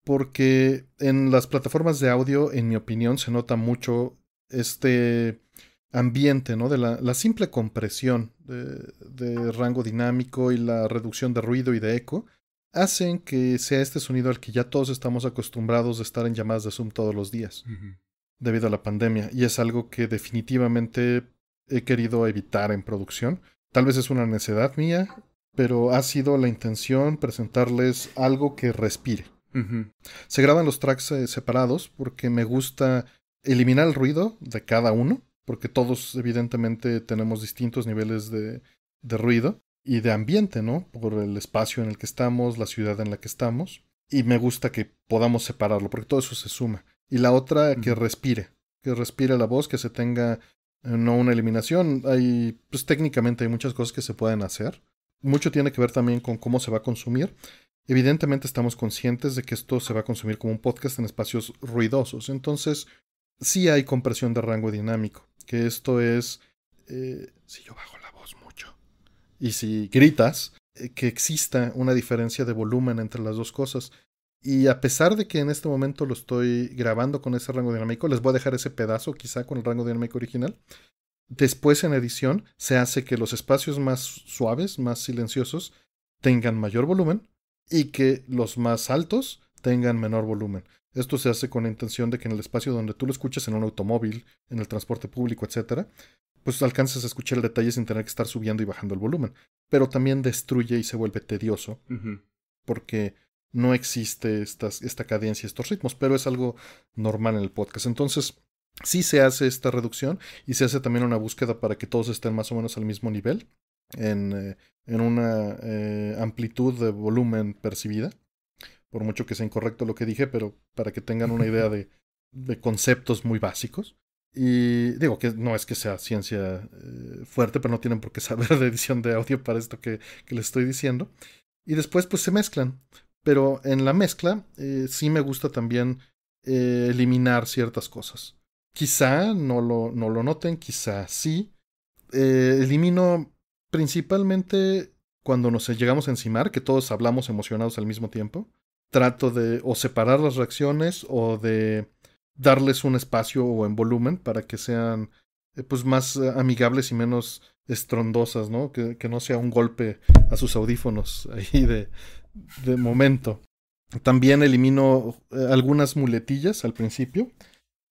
Porque en las plataformas de audio, en mi opinión, se nota mucho este ambiente, ¿no? De la, simple compresión de, rango dinámico y la reducción de ruido y de eco hacen que sea este sonido al que ya todos estamos acostumbrados de estar en llamadas de Zoom todos los días debido a la pandemia. Y es algo que definitivamente he querido evitar en producción. Tal vez es una necedad mía, pero ha sido la intención presentarles algo que respire. Se graban los tracks eh, separados porque me gusta eliminar el ruido de cada uno porque todos evidentemente tenemos distintos niveles de, ruido y de ambiente, ¿no? Por el espacio en el que estamos, la ciudad en la que estamos. Y me gusta que podamos separarlo, porque todo eso se suma. Y la otra, que respire, que respire la voz, que se tenga eh, no una eliminación. Hay, pues técnicamente hay muchas cosas que se pueden hacer. Mucho tiene que ver también con cómo se va a consumir. Evidentemente estamos conscientes de que esto se va a consumir como un podcast en espacios ruidosos. Entonces, sí hay compresión de rango dinámico que esto es, eh, si yo bajo la voz mucho y si gritas, eh, que exista una diferencia de volumen entre las dos cosas. Y a pesar de que en este momento lo estoy grabando con ese rango dinámico, les voy a dejar ese pedazo quizá con el rango dinámico original. Después en edición se hace que los espacios más suaves, más silenciosos, tengan mayor volumen y que los más altos tengan menor volumen. Esto se hace con la intención de que en el espacio donde tú lo escuches en un automóvil, en el transporte público, etc., pues alcances a escuchar el detalle sin tener que estar subiendo y bajando el volumen. Pero también destruye y se vuelve tedioso porque no existe esta cadencia, estos ritmos, pero es algo normal en el podcast. Entonces, sí se hace esta reducción y se hace también una búsqueda para que todos estén más o menos al mismo nivel, en, eh, una eh, amplitud de volumen percibida por mucho que sea incorrecto lo que dije, pero para que tengan una idea de, conceptos muy básicos. Y digo que no es que sea ciencia eh, fuerte, pero no tienen por qué saber de edición de audio para esto que, les estoy diciendo. Y después pues se mezclan. Pero en la mezcla eh, sí me gusta también eh, eliminar ciertas cosas. Quizá no lo, no lo noten, quizá sí. elimino principalmente cuando nos llegamos a encimar, que todos hablamos emocionados al mismo tiempo trato de o separar las reacciones o de darles un espacio o en volumen para que sean eh, pues más eh, amigables y menos estrondosas, ¿no? Que, no sea un golpe a sus audífonos ahí de, de momento. También elimino eh, algunas muletillas al principio.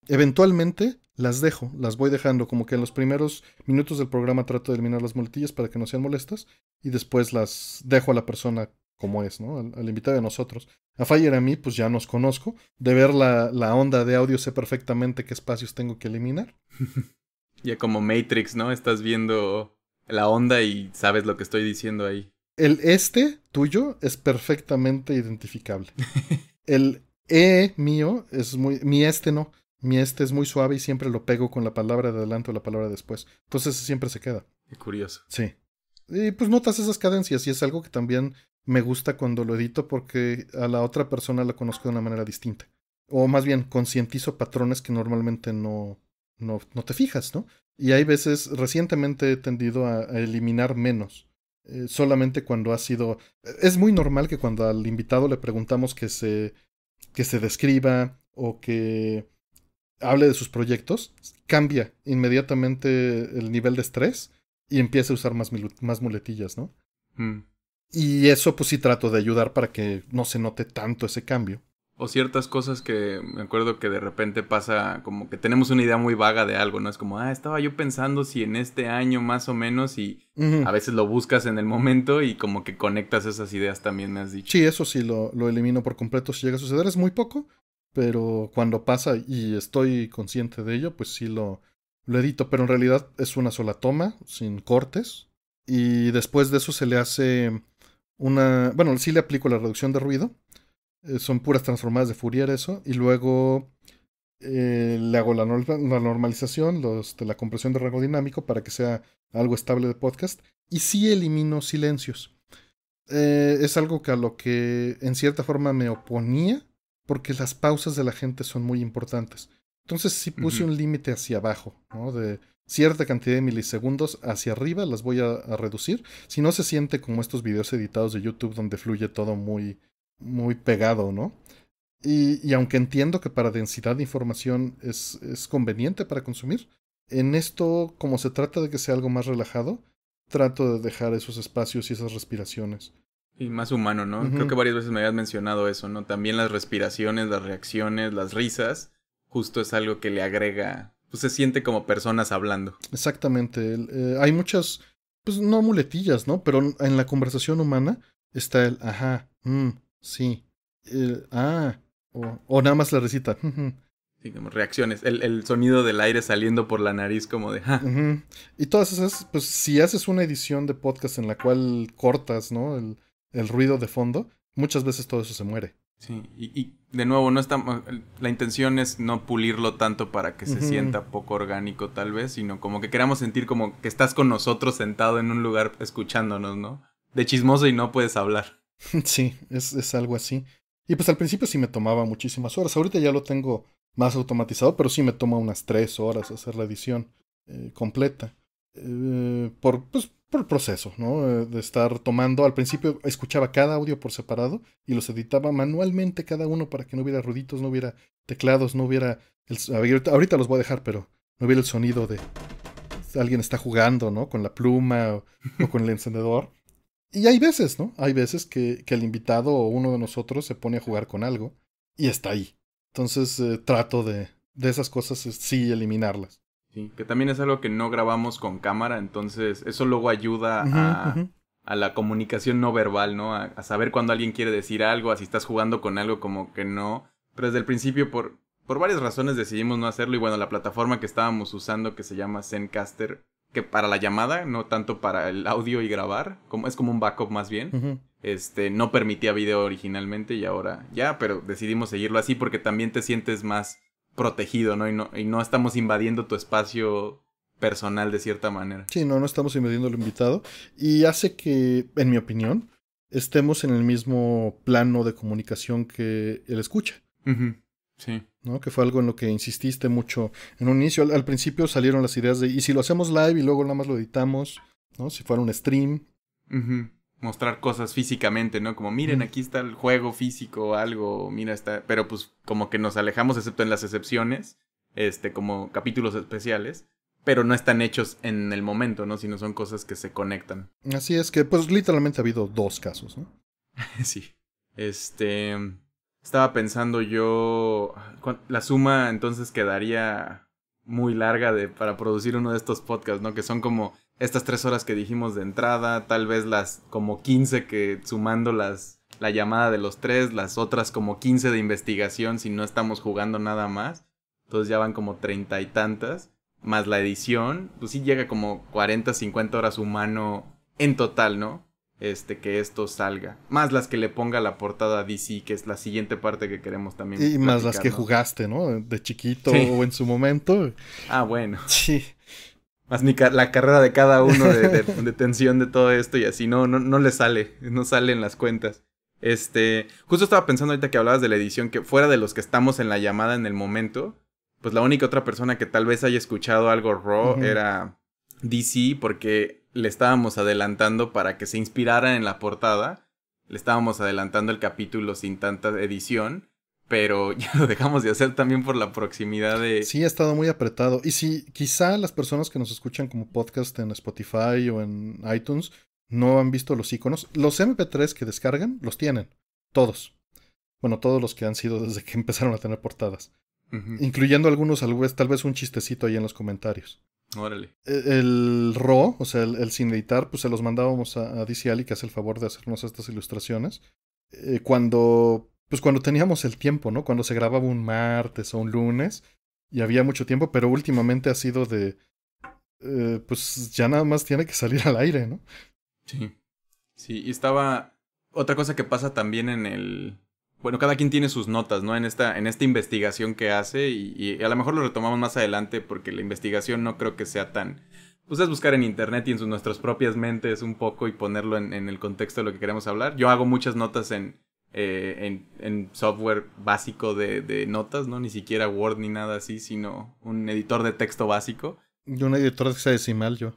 Eventualmente las dejo, las voy dejando, como que en los primeros minutos del programa trato de eliminar las muletillas para que no sean molestas y después las dejo a la persona como es, ¿no? Al, invitado de nosotros. A Fire a mí, pues ya nos conozco. De ver la, onda de audio sé perfectamente qué espacios tengo que eliminar. ya como Matrix, ¿no? Estás viendo la onda y sabes lo que estoy diciendo ahí. El este tuyo es perfectamente identificable. El e mío es muy. Mi este no. Mi este es muy suave y siempre lo pego con la palabra de adelante o la palabra después. Entonces siempre se queda. curioso. Sí. Y pues notas esas cadencias y es algo que también me gusta cuando lo edito porque a la otra persona la conozco de una manera distinta. O más bien, concientizo patrones que normalmente no, no, no, te fijas, ¿no? Y hay veces, recientemente he tendido a, eliminar menos. Eh, solamente cuando ha sido. Es muy normal que cuando al invitado le preguntamos que se. que se describa o que hable de sus proyectos, cambia inmediatamente el nivel de estrés y empieza a usar más, más muletillas, ¿no? Mm. Y eso pues sí trato de ayudar para que no se note tanto ese cambio. O ciertas cosas que me acuerdo que de repente pasa como que tenemos una idea muy vaga de algo, ¿no? Es como, ah, estaba yo pensando si en este año más o menos y a veces lo buscas en el momento y como que conectas esas ideas también, me has dicho. Sí, eso sí, lo, lo elimino por completo si llega a suceder, es muy poco, pero cuando pasa y estoy consciente de ello, pues sí lo, lo edito, pero en realidad es una sola toma, sin cortes, y después de eso se le hace una. Bueno, sí le aplico la reducción de ruido. Eh, son puras transformadas de Fourier eso. Y luego eh, le hago la, normalización, los, de la compresión de rango dinámico para que sea algo estable de podcast. Y sí elimino silencios. Eh, es algo que a lo que en cierta forma me oponía. Porque las pausas de la gente son muy importantes. Entonces sí puse un límite hacia abajo, ¿no? De cierta cantidad de milisegundos hacia arriba, las voy a, reducir. Si no se siente como estos videos editados de YouTube donde fluye todo muy, muy pegado, ¿no? Y, aunque entiendo que para densidad de información es, es, conveniente para consumir, en esto, como se trata de que sea algo más relajado, trato de dejar esos espacios y esas respiraciones. Y más humano, ¿no? Creo que varias veces me habías mencionado eso, ¿no? También las respiraciones, las reacciones, las risas, justo es algo que le agrega pues se siente como personas hablando. Exactamente. Eh, hay muchas, pues no muletillas, ¿no? Pero en la conversación humana está el ajá, mm, sí, ah, o, nada más la recita. sí, reacciones. El, sonido del aire saliendo por la nariz, como de ajá. Y todas esas, pues si haces una edición de podcast en la cual cortas, ¿no? El, el ruido de fondo, muchas veces todo eso se muere. Sí, y, de nuevo, no estamos la intención es no pulirlo tanto para que se sienta poco orgánico tal vez, sino como que queramos sentir como que estás con nosotros sentado en un lugar escuchándonos, ¿no? De chismoso y no puedes hablar. Sí, es, algo así. Y pues al principio sí me tomaba muchísimas horas, ahorita ya lo tengo más automatizado, pero sí me toma unas tres horas hacer la edición eh, completa. Eh, por, pues, por el proceso, ¿no? Eh, de estar tomando, al principio escuchaba cada audio por separado y los editaba manualmente cada uno para que no hubiera ruditos no hubiera teclados, no hubiera... El, ahorita los voy a dejar, pero no hubiera el sonido de alguien está jugando, ¿no? Con la pluma o, con el encendedor. Y hay veces, ¿no? Hay veces que, el invitado o uno de nosotros se pone a jugar con algo y está ahí. Entonces eh, trato de, de esas cosas, sí, eliminarlas. Sí, que también es algo que no grabamos con cámara, entonces eso luego ayuda a, la comunicación no verbal, ¿no? A, saber cuando alguien quiere decir algo, a si estás jugando con algo como que no. Pero desde el principio, por, por varias razones, decidimos no hacerlo. Y bueno, la plataforma que estábamos usando, que se llama Zencaster, que para la llamada, no tanto para el audio y grabar, como, es como un backup más bien. Este, no permitía video originalmente y ahora ya, pero decidimos seguirlo así porque también te sientes más protegido, ¿no? Y, ¿no? y no estamos invadiendo tu espacio personal de cierta manera. Sí, no, no estamos invadiendo al invitado. Y hace que, en mi opinión, estemos en el mismo plano de comunicación que él escucha. Sí. ¿no? Que fue algo en lo que insististe mucho en un inicio. Al, principio salieron las ideas de, ¿y si lo hacemos live y luego nada más lo editamos? ¿No? Si fuera un stream mostrar cosas físicamente, ¿no? Como miren, aquí está el juego físico o algo, mira, está, pero pues como que nos alejamos, excepto en las excepciones, este, como capítulos especiales, pero no están hechos en el momento, ¿no? Sino son cosas que se conectan. Así es que, pues literalmente ha habido dos casos, ¿no? sí. Este, estaba pensando yo, la suma entonces quedaría muy larga de, para producir uno de estos podcasts, ¿no? Que son como estas tres horas que dijimos de entrada, tal vez las como 15 que sumando las la llamada de los tres, las otras como 15 de investigación si no estamos jugando nada más. Entonces ya van como treinta y tantas. Más la edición, pues sí llega como 40, 50 horas humano en total, ¿no? Este, que esto salga. Más las que le ponga la portada DC, que es la siguiente parte que queremos también. Y más las que jugaste, ¿no? De chiquito o en su momento. Ah, bueno. Sí más ni la carrera de cada uno de, tensión de todo esto y así, no, no, no le sale, no salen las cuentas. Este, justo estaba pensando ahorita que hablabas de la edición, que fuera de los que estamos en la llamada en el momento, pues la única otra persona que tal vez haya escuchado algo raw era DC, porque le estábamos adelantando para que se inspirara en la portada, le estábamos adelantando el capítulo sin tanta edición, pero ya lo dejamos de hacer también por la proximidad de... Sí, ha estado muy apretado. Y si quizá las personas que nos escuchan como podcast en Spotify o en iTunes no han visto los iconos, los MP3 que descargan los tienen, todos. Bueno, todos los que han sido desde que empezaron a tener portadas. Incluyendo algunos, tal vez un chistecito ahí en los comentarios. Órale. E, el, RAW, o sea, el, sin editar, pues se los mandábamos a, a Ali que hace el favor de hacernos estas ilustraciones. Eh, cuando pues cuando teníamos el tiempo, ¿no? Cuando se grababa un martes o un lunes y había mucho tiempo, pero últimamente ha sido de, eh, pues ya nada más tiene que salir al aire, ¿no? Sí. Sí, y estaba otra cosa que pasa también en el... Bueno, cada quien tiene sus notas, ¿no? En esta, en esta investigación que hace y, a lo mejor lo retomamos más adelante porque la investigación no creo que sea tan... Pues es buscar en internet y en nuestras propias mentes un poco y ponerlo en el contexto de lo que queremos hablar. Yo hago muchas notas en, eh, en, en, software básico de, de, notas, ¿no? Ni siquiera Word ni nada así, sino un editor de texto básico. Y un editor decimal, yo.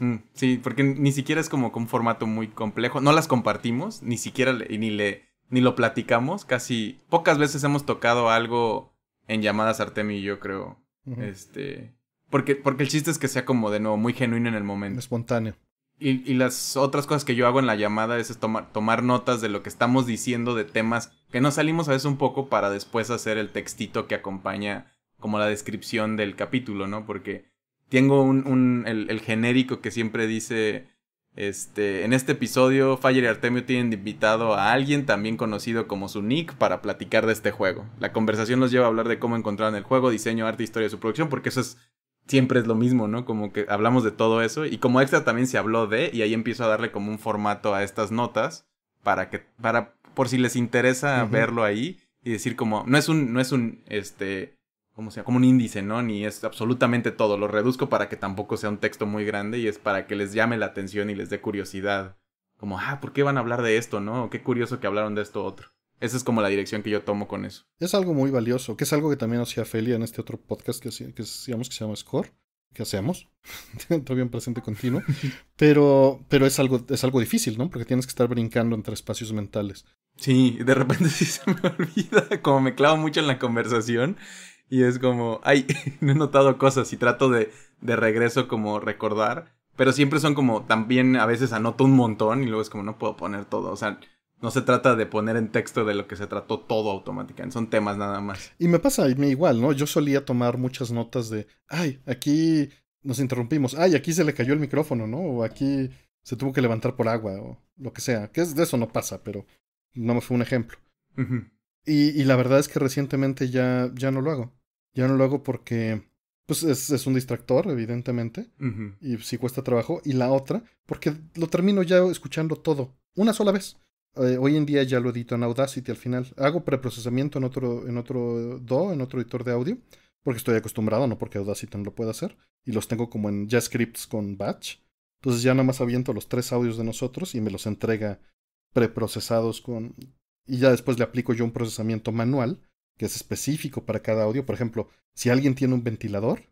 Mm, sí, porque ni siquiera es como con formato muy complejo. No las compartimos, ni siquiera ni le ni lo platicamos. Casi pocas veces hemos tocado algo en llamadas Artemi, yo creo. Este. Porque, porque el chiste es que sea como de nuevo muy genuino en el momento. Espontáneo. Y, y, las otras cosas que yo hago en la llamada es tomar, tomar notas de lo que estamos diciendo de temas que nos salimos a veces un poco para después hacer el textito que acompaña como la descripción del capítulo, ¿no? Porque tengo un, el, genérico que siempre dice, este, en este episodio Fire y Artemio tienen invitado a alguien también conocido como su nick para platicar de este juego. La conversación nos lleva a hablar de cómo encontraron el juego, diseño, arte, historia de su producción, porque eso es siempre es lo mismo, ¿no? Como que hablamos de todo eso y como extra también se habló de y ahí empiezo a darle como un formato a estas notas para que para por si les interesa verlo ahí y decir como no es un no es un este como sea, como un índice, ¿no? Ni es absolutamente todo. Lo reduzco para que tampoco sea un texto muy grande y es para que les llame la atención y les dé curiosidad. Como, ah, ¿por qué van a hablar de esto, no? Qué curioso que hablaron de esto otro. Esa es como la dirección que yo tomo con eso. Es algo muy valioso, que es algo que también hacía Felia en este otro podcast que, hacíamos, que, que se llama Score, que hacemos, todavía en presente continuo, pero, pero es, algo, es algo difícil, ¿no? Porque tienes que estar brincando entre espacios mentales. Sí, de repente sí se me olvida, como me clavo mucho en la conversación y es como, ay, no he notado cosas y trato de, de regreso como recordar, pero siempre son como, también a veces anoto un montón y luego es como, no puedo poner todo, o sea, no se trata de poner en texto de lo que se trató todo automáticamente, son temas nada más. Y me pasa a mí igual, ¿no? Yo solía tomar muchas notas de, ay, aquí nos interrumpimos, ay, aquí se le cayó el micrófono, ¿no? O aquí se tuvo que levantar por agua, o lo que sea. Que es, de eso no pasa, pero no me fue un ejemplo. y, la verdad es que recientemente ya, ya no lo hago. Ya no lo hago porque, pues, es, un distractor, evidentemente, y sí cuesta trabajo. Y la otra, porque lo termino ya escuchando todo, una sola vez. Eh, hoy en día ya lo edito en Audacity al final. Hago preprocesamiento en otro, en otro DO, en otro editor de audio, porque estoy acostumbrado, no porque Audacity no lo pueda hacer. Y los tengo como en JavaScript con batch. Entonces ya nada más aviento los tres audios de nosotros y me los entrega preprocesados con... Y ya después le aplico yo un procesamiento manual que es específico para cada audio. Por ejemplo, si alguien tiene un ventilador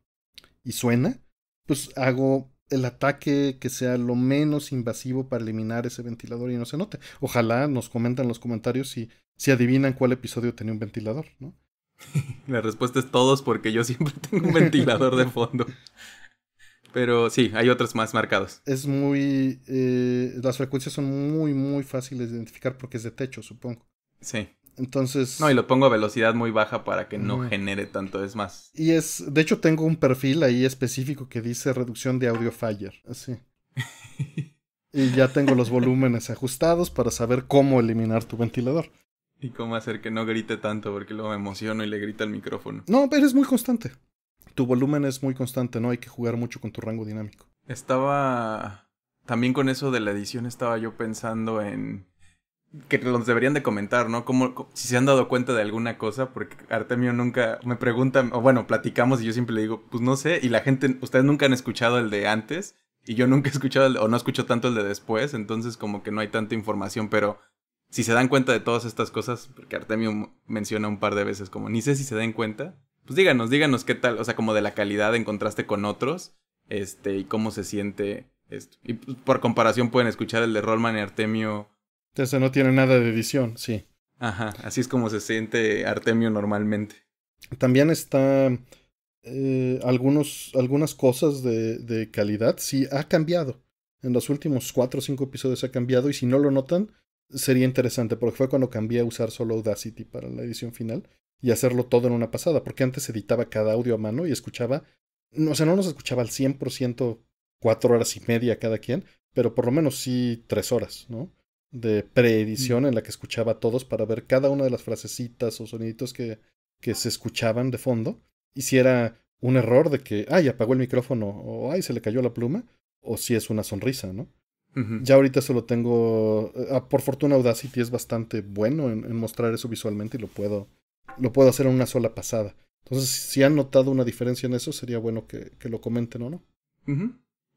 y suena, pues hago el ataque que sea lo menos invasivo para eliminar ese ventilador y no se note. Ojalá nos comentan en los comentarios si, si adivinan cuál episodio tenía un ventilador, ¿no? La respuesta es todos porque yo siempre tengo un ventilador de fondo. Pero sí, hay otros más marcados. Es muy... Eh, las frecuencias son muy, muy fáciles de identificar porque es de techo, supongo. Sí. Entonces. No, y lo pongo a velocidad muy baja para que no, genere tanto, es más. Y es. De hecho, tengo un perfil ahí específico que dice reducción de audio fire. Así. y ya tengo los volúmenes ajustados para saber cómo eliminar tu ventilador. Y cómo hacer que no grite tanto, porque luego me emociono y le grita el micrófono. No, pero es muy constante. Tu volumen es muy constante, no hay que jugar mucho con tu rango dinámico. Estaba. También con eso de la edición estaba yo pensando en que los deberían de comentar, ¿no? Como, si se han dado cuenta de alguna cosa, porque Artemio nunca me pregunta, o bueno, platicamos y yo siempre le digo, pues no sé, y la gente, ustedes nunca han escuchado el de antes, y yo nunca he escuchado o no escucho tanto el de después, entonces como que no hay tanta información, pero si se dan cuenta de todas estas cosas, porque Artemio menciona un par de veces como, ni sé si se den cuenta, pues díganos, díganos qué tal, o sea, como de la calidad en contraste con otros, este, y cómo se siente esto. Y pues, por comparación pueden escuchar el de Rollman y Artemio entonces no tiene nada de edición, sí. Ajá, así es como se siente Artemio normalmente. También está eh, algunos, algunas cosas de, de, calidad, sí, ha cambiado. En los últimos cuatro o cinco episodios ha cambiado y si no lo notan, sería interesante, porque fue cuando cambié a usar solo Audacity para la edición final y hacerlo todo en una pasada, porque antes editaba cada audio a mano y escuchaba, o sea, no nos escuchaba al 100% cuatro horas y media cada quien, pero por lo menos sí tres horas, ¿no? de preedición en la que escuchaba a todos para ver cada una de las frasecitas o soniditos que, que se escuchaban de fondo. Y si era un error de que, ay, apagó el micrófono, o ay, se le cayó la pluma, o si es una sonrisa, ¿no? Ya ahorita solo tengo. Eh, ah, por fortuna, Audacity es bastante bueno en, mostrar eso visualmente y lo puedo, lo puedo hacer en una sola pasada. Entonces, si han notado una diferencia en eso, sería bueno que, que lo comenten o no. Ajá.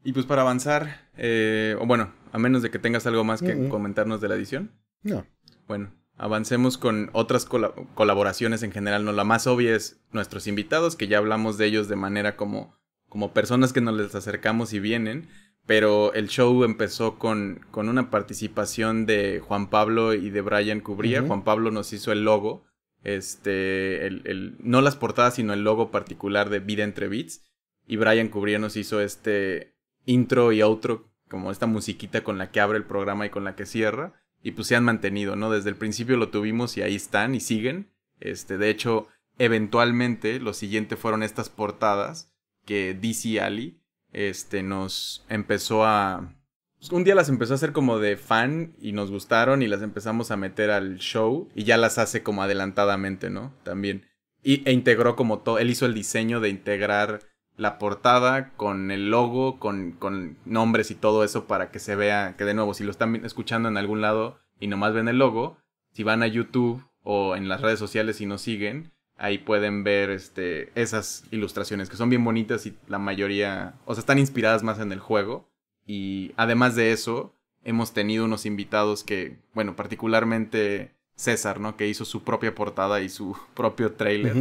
Y pues para avanzar, eh, o bueno, a menos de que tengas algo más que comentarnos de la edición. No. Bueno, avancemos con otras colaboraciones en general. No, la más obvia es nuestros invitados, que ya hablamos de ellos de manera como, como personas que nos les acercamos y vienen. Pero el show empezó con, una participación de Juan Pablo y de Brian Cubría. Juan Pablo nos hizo el logo. Este, el, el, no las portadas, sino el logo particular de Vida entre Beats. Y Brian Cubría nos hizo este, intro y outro, como esta musiquita con la que abre el programa y con la que cierra, y pues se han mantenido, ¿no? Desde el principio lo tuvimos y ahí están y siguen. Este, de hecho, eventualmente lo siguiente fueron estas portadas que DC Ali este, nos empezó a... Pues, un día las empezó a hacer como de fan y nos gustaron y las empezamos a meter al show y ya las hace como adelantadamente, ¿no? También. Y, e integró como todo, él hizo el diseño de integrar la portada con el logo, con, con, nombres y todo eso para que se vea, que de nuevo, si lo están escuchando en algún lado y nomás ven el logo, si van a YouTube o en las redes sociales y nos siguen, ahí pueden ver este, esas ilustraciones que son bien bonitas y la mayoría, o sea, están inspiradas más en el juego. Y además de eso, hemos tenido unos invitados que, bueno, particularmente César, ¿no? Que hizo su propia portada y su propio trailer,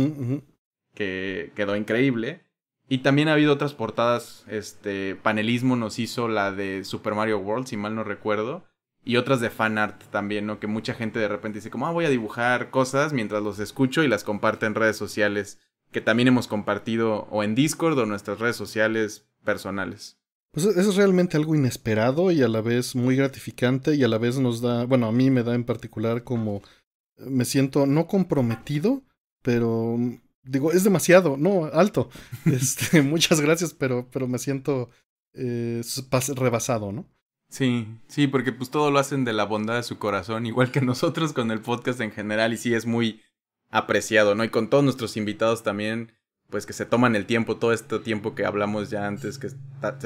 que quedó increíble. Y también ha habido otras portadas, este, Panelismo nos hizo la de Super Mario World, si mal no recuerdo, y otras de fan art también, ¿no? Que mucha gente de repente dice como, ah, voy a dibujar cosas mientras los escucho y las comparto en redes sociales, que también hemos compartido o en Discord o nuestras redes sociales personales. Pues eso es realmente algo inesperado y a la vez muy gratificante y a la vez nos da, bueno, a mí me da en particular como eh, me siento no comprometido, pero digo, es demasiado, no, alto. Este, muchas gracias, pero, pero me siento eh, rebasado, ¿no? Sí, sí, porque pues todo lo hacen de la bondad de su corazón, igual que nosotros con el podcast en general, y sí es muy apreciado, ¿no? Y con todos nuestros invitados también, pues que se toman el tiempo, todo este tiempo que hablamos ya antes, que se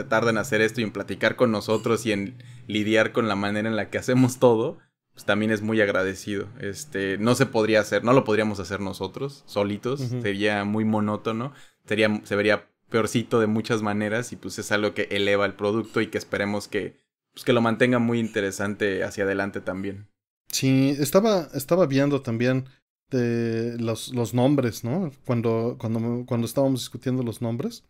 tardan en hacer esto y en platicar con nosotros y en lidiar con la manera en la que hacemos todo. Pues, también es muy agradecido. Este, no se podría hacer, no lo podríamos hacer nosotros, solitos, sería muy monótono, sería, se vería peorcito de muchas maneras y pues es algo que eleva el producto y que esperemos que, pues, que lo mantenga muy interesante hacia adelante también. Sí, estaba, estaba viendo también de los, los nombres, ¿no? Cuando, cuando, cuando estábamos discutiendo los nombres.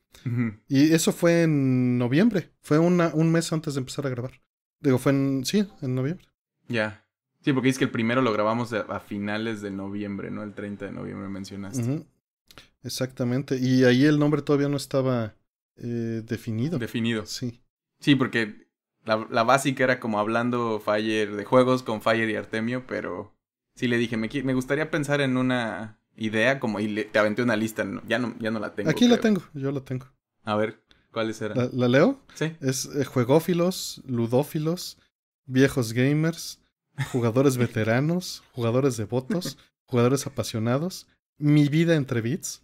Y eso fue en noviembre. Fue un mes antes de empezar a grabar. Digo, fue en. Sí, en noviembre. Ya. Sí, porque es que el primero lo grabamos a finales de noviembre, ¿no? El 30 de noviembre mencionaste. Exactamente. Y ahí el nombre todavía no estaba eh, definido. Definido. Sí. Sí, porque la, básica era como hablando Fire de juegos con Fire y Artemio, pero sí le dije, me, me gustaría pensar en una idea como y te aventé una lista, ya, no, ya no la tengo. Aquí la tengo, yo la tengo. A ver, ¿cuáles eran? ¿La, leo? Sí. Es eh, juegófilos, ludófilos, viejos gamers, jugadores veteranos, jugadores devotos, jugadores apasionados, Mi Vida Entre Bits,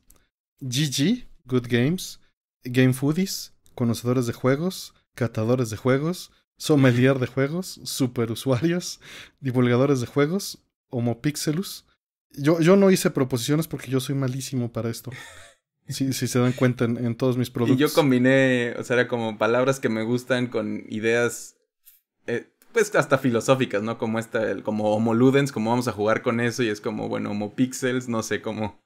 GG, Good Games, Game Foodies, conocedores de juegos, catadores de juegos, sommelier de juegos, superusuarios, divulgadores de juegos, homopixelus. Yo, yo no hice proposiciones porque yo soy malísimo para esto. Si, si se dan cuenta en, todos mis productos. Y yo combiné, o sea, era como palabras que me gustan con ideas eh, pues hasta filosóficas, ¿no? Como esta, como Homo Ludens, como vamos a jugar con eso y es como, bueno, Homo Pixels, no sé cómo.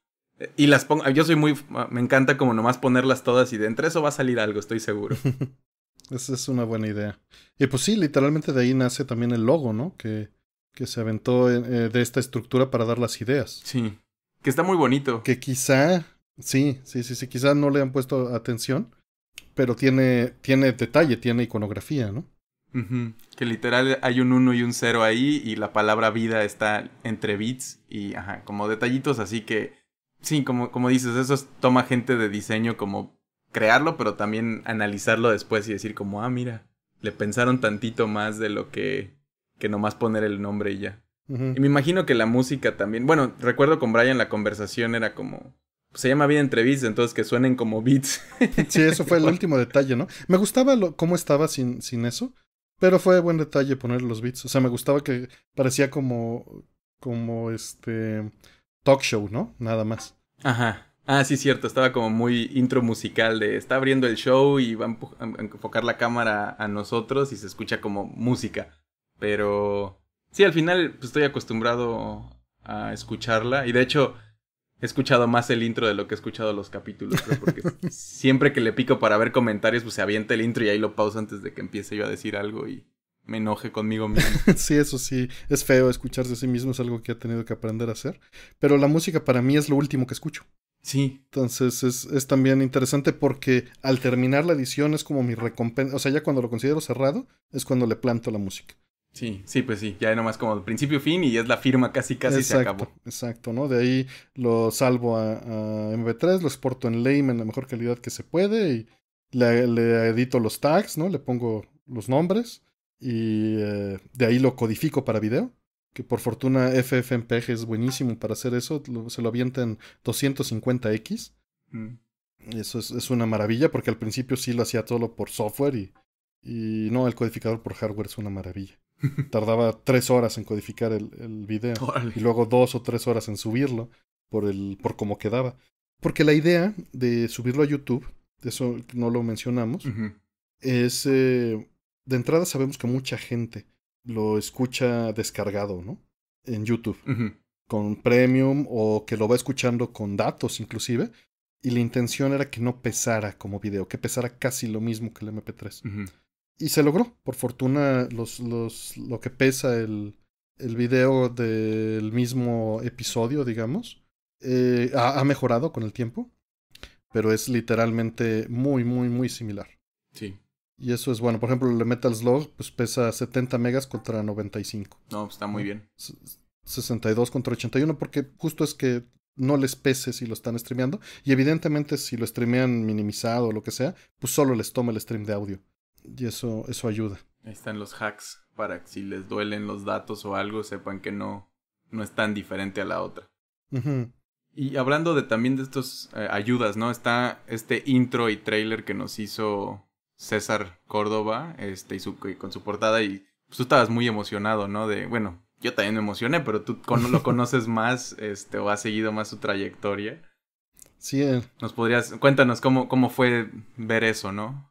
Y las pongo, yo soy muy, me encanta como nomás ponerlas todas y de entre eso va a salir algo, estoy seguro. Esa es una buena idea. Y pues sí, literalmente de ahí nace también el logo, ¿no? Que, que se aventó eh, de esta estructura para dar las ideas. Sí, que está muy bonito. Que quizá, sí, sí, sí, sí, quizá no le han puesto atención, pero tiene, tiene detalle, tiene iconografía, ¿no? Que literal hay un 1 y un 0 ahí y la palabra vida está entre bits y ajá, como detallitos, así que sí, como, como dices, eso toma gente de diseño como crearlo, pero también analizarlo después y decir como, ah, mira, le pensaron tantito más de lo que, que nomás poner el nombre y ya. Y me imagino que la música también, bueno, recuerdo con Brian la conversación era como, se llama vida entre beats, entonces que suenen como bits. sí, eso fue el último detalle, ¿no? Me gustaba lo, cómo estaba sin, sin eso, pero fue buen detalle poner los beats. O sea, me gustaba que parecía como. como este. talk show, ¿no? Nada más. Ajá. Ah, sí, cierto, estaba como muy intro musical de está abriendo el show y va a enfocar la cámara a nosotros y se escucha como música. Pero sí, al final pues, estoy acostumbrado a escucharla y de hecho He escuchado más el intro de lo que he escuchado los capítulos, porque siempre que le pico para ver comentarios, pues se avienta el intro y ahí lo pausa antes de que empiece yo a decir algo y me enoje conmigo mismo. sí, eso sí, es feo escucharse a sí mismo, es algo que ha tenido que aprender a hacer, pero la música para mí es lo último que escucho. Sí. Entonces es, también interesante porque al terminar la edición es como mi recompensa. O sea, ya cuando lo considero cerrado es cuando le planto la música. Sí, sí, pues sí, ya nomás como principio fin y es la firma casi casi se acabó. Exacto, ¿no? De ahí lo salvo a, MV3, lo exporto en Lame en la mejor calidad que se puede y le, edito los tags, ¿no? Le pongo los nombres y eh, de ahí lo codifico para video. Que por fortuna FFmpeg es buenísimo para hacer eso, se lo avienta en 250x. eso es, una maravilla porque al principio sí lo hacía todo por software y no, el codificador por hardware es una maravilla. Tardaba tres horas en codificar el, video y luego dos o tres horas en subirlo por, el, por cómo quedaba. Porque la idea de subirlo a YouTube, eso no lo mencionamos, es... Eh, de entrada sabemos que mucha gente lo escucha descargado, ¿no? En YouTube, con premium o que lo va escuchando con datos inclusive. Y la intención era que no pesara como video, que pesara casi lo mismo que el MP3 y se logró. Por fortuna, los, los, lo que pesa el, el video del mismo episodio, digamos, eh, ha, mejorado con el tiempo, pero es literalmente muy, muy, muy similar. Sí. Y eso es bueno. Por ejemplo, el Metal Slug pues, pesa 70 megas contra 95. No, pues, está muy bien. 62 contra 81, porque justo es que no les pese si lo están streameando. Y evidentemente, si lo streamean minimizado o lo que sea, pues solo les toma el stream de audio. Y eso, eso ayuda. Ahí están los hacks para que si les duelen los datos o algo, sepan que no, no es tan diferente a la otra. Y hablando de también de estos eh, ayudas, ¿no? Está este intro y trailer que nos hizo César Córdoba, este, y con su portada, y pues, tú estabas muy emocionado, ¿no? De, bueno, yo también me emocioné, pero tú con, lo conoces más, este, o has seguido más su trayectoria. Sí. Eh. Nos podrías, cuéntanos cómo, cómo fue ver eso, ¿no?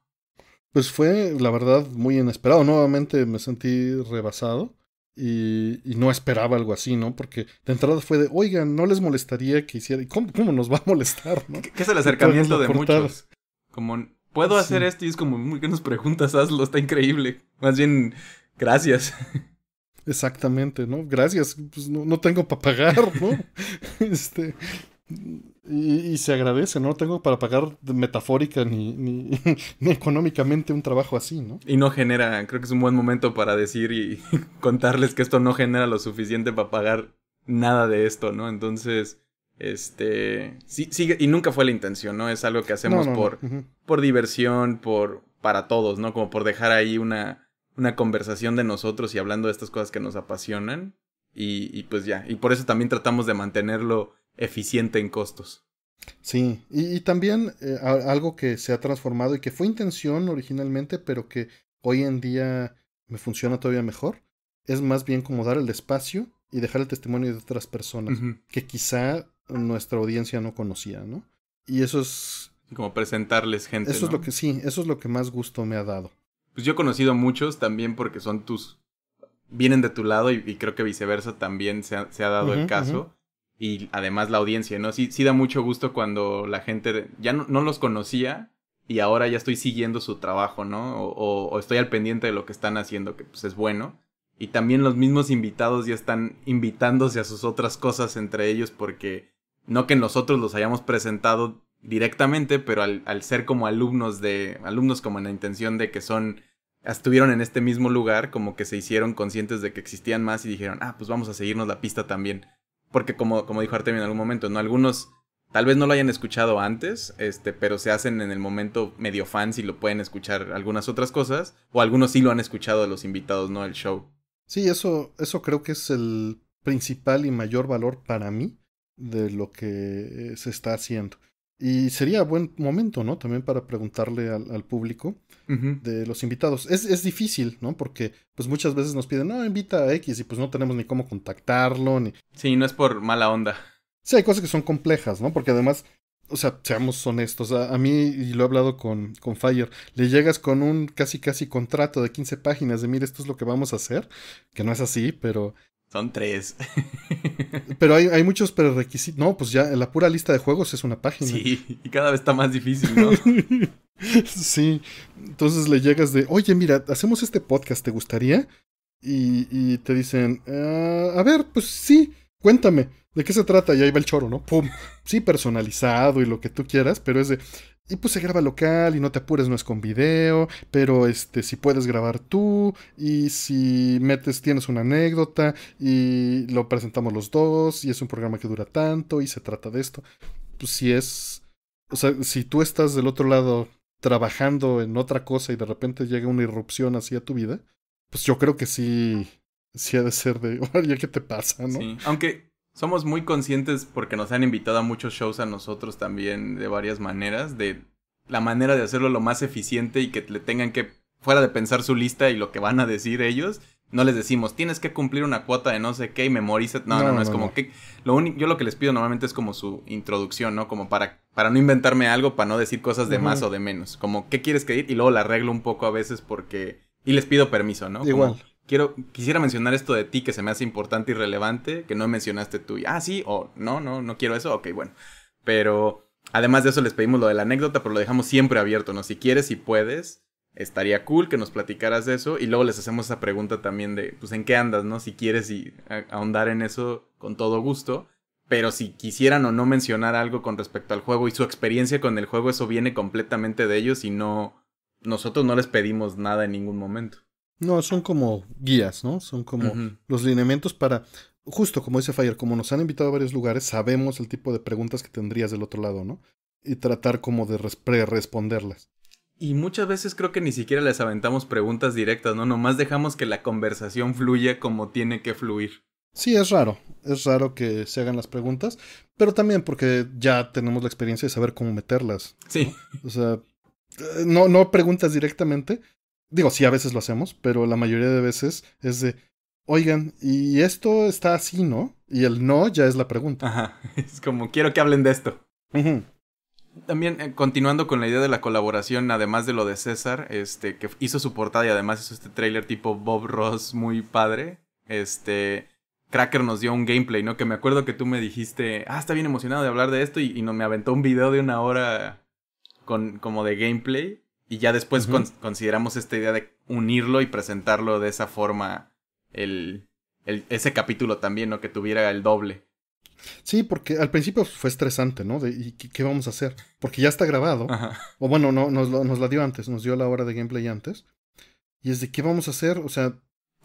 pues fue, la verdad, muy inesperado. Nuevamente me sentí rebasado y, no esperaba algo así, ¿no? Porque de entrada fue de, oigan, no les molestaría que hiciera. ¿Cómo, nos va a molestar, no? Que es el acercamiento de muchos. Como, puedo hacer esto y es como, muy que nos preguntas, hazlo, está increíble. Más bien, gracias. Exactamente, ¿no? Gracias, pues no, no tengo para pagar, ¿no? este. Y, se agradece, ¿no? Tengo para pagar metafórica ni, ni, económicamente un trabajo así, ¿no? Y no genera, creo que es un buen momento para decir y contarles que esto no genera lo suficiente para pagar nada de esto, ¿no? Entonces, este, sí, sigue, y nunca fue la intención, ¿no? Es algo que hacemos por, por diversión, por, para todos, ¿no? Como por dejar ahí una, una conversación de nosotros y hablando de estas cosas que nos apasionan. y pues ya, y por eso también tratamos de mantenerlo eficiente en costos. Sí, y, también eh, algo que se ha transformado y que fue intención originalmente, pero que hoy en día me funciona todavía mejor, es más bien como dar el espacio y dejar el testimonio de otras personas que quizá nuestra audiencia no conocía, ¿no? Y eso es... como presentarles gente. Eso es lo que sí, eso es lo que más gusto me ha dado. Pues yo he conocido a muchos también porque son tus... vienen de tu lado y, creo que viceversa también se ha, dado el caso y además la audiencia, ¿no? Sí, sí da mucho gusto cuando la gente ya no, los conocía y ahora ya estoy siguiendo su trabajo, ¿no? O, estoy al pendiente de lo que están haciendo, que pues es bueno. Y también los mismos invitados ya están invitándose a sus otras cosas entre ellos porque no que nosotros los hayamos presentado directamente, pero al, al ser como alumnos de, alumnos como en la intención de que son, estuvieron en este mismo lugar, como que se hicieron conscientes de que existían más y dijeron, ah, pues vamos a seguirnos la pista también porque como, como dijo Artemio en algún momento, ¿no? Algunos tal vez no lo hayan escuchado antes, este, pero se hacen en el momento medio fans y lo pueden escuchar algunas otras cosas, o algunos sí lo han escuchado de los invitados, ¿no? El show. Sí, eso, eso creo que es el principal y mayor valor para mí de lo que eh, se está haciendo. Y sería buen momento, ¿no? También para preguntarle al, público de los invitados. Es, difícil, ¿no? Porque pues muchas veces nos piden, no, invita a X y pues no tenemos ni cómo contactarlo, ni... Sí, no es por mala onda. Sí, hay cosas que son complejas, ¿no? Porque además, o sea, seamos honestos, a, mí, y lo he hablado con, con Fire, le llegas con un casi casi contrato de 15 páginas de, mire, esto es lo que vamos a hacer, que no es así, pero son tres. Pero hay, muchos prerequisitos. No, pues ya la pura lista de juegos es una página. Sí, y cada vez está más difícil, ¿no? sí. Entonces le llegas de, oye, mira, hacemos este podcast, ¿te gustaría? Y, te dicen, ah, a ver, pues sí, cuéntame, ¿de qué se trata? Y ahí va el choro, ¿no? Pum. Sí, personalizado y lo que tú quieras, pero es de, y pues se graba local y no te apures, no es con video, pero este, si puedes grabar tú y si metes, tienes una anécdota y lo presentamos los dos y es un programa que dura tanto y se trata de esto. Pues si es, o sea, si tú estás del otro lado trabajando en otra cosa y de repente llega una irrupción así a tu vida, pues yo creo que sí, sí ha de ser de, oye, ¿qué te pasa? ¿no? Aunque somos muy conscientes porque nos han invitado a muchos shows a nosotros también de varias maneras, de la manera de hacerlo lo más eficiente y que le tengan que, fuera de pensar su lista y lo que van a decir ellos, no les decimos, tienes que cumplir una cuota de no sé qué y memoriza. No, no, no, es como que. Lo yo lo que les pido normalmente es como su introducción, ¿no? Como para, para no inventarme algo, para no decir cosas de más o de menos. Como, ¿qué quieres que Y luego la arreglo un poco a veces porque. Y les pido permiso, ¿no? Igual quiero, quisiera mencionar esto de ti que se me hace importante y relevante, que no mencionaste tú. Ah, sí, o no, no, no quiero eso, ok, bueno. Pero además de eso les pedimos lo de la anécdota, pero lo dejamos siempre abierto, ¿no? Si quieres y puedes, estaría cool que nos platicaras de eso y luego les hacemos esa pregunta también de, pues, ¿en qué andas, no? Si quieres y ahondar en eso con todo gusto. Pero si quisieran o no mencionar algo con respecto al juego y su experiencia con el juego, eso viene completamente de ellos y no... Nosotros no les pedimos nada en ningún momento. No, son como guías, ¿no? Son como los lineamientos para, justo como dice Fire, como nos han invitado a varios lugares, sabemos el tipo de preguntas que tendrías del otro lado, ¿no? Y tratar como de responderlas Y muchas veces creo que ni siquiera les aventamos preguntas directas, ¿no? Nomás dejamos que la conversación fluya como tiene que fluir. Sí, es raro. Es raro que se hagan las preguntas, pero también porque ya tenemos la experiencia de saber cómo meterlas. Sí. O sea, eh, no, no preguntas directamente, digo, sí, a veces lo hacemos, pero la mayoría de veces es de, oigan, y esto está así, ¿no? Y el no ya es la pregunta. Ajá, es como, quiero que hablen de esto. También, eh, continuando con la idea de la colaboración, además de lo de César, este, que hizo su portada y además hizo este trailer tipo Bob Ross muy padre, este... Cracker nos dio un gameplay, ¿no? Que me acuerdo que tú me dijiste, ah, está bien emocionado de hablar de esto y, y no, me aventó un video de una hora con, como de gameplay. Y ya después consideramos esta idea de unirlo y presentarlo de esa forma, el, ese capítulo también, ¿no? Que tuviera el doble. Sí, porque al principio fue estresante, ¿no? De, ¿Y qué, vamos a hacer? Porque ya está grabado. O bueno, no, nos, la dio antes, nos dio la hora de gameplay antes. Y es de qué vamos a hacer, o sea...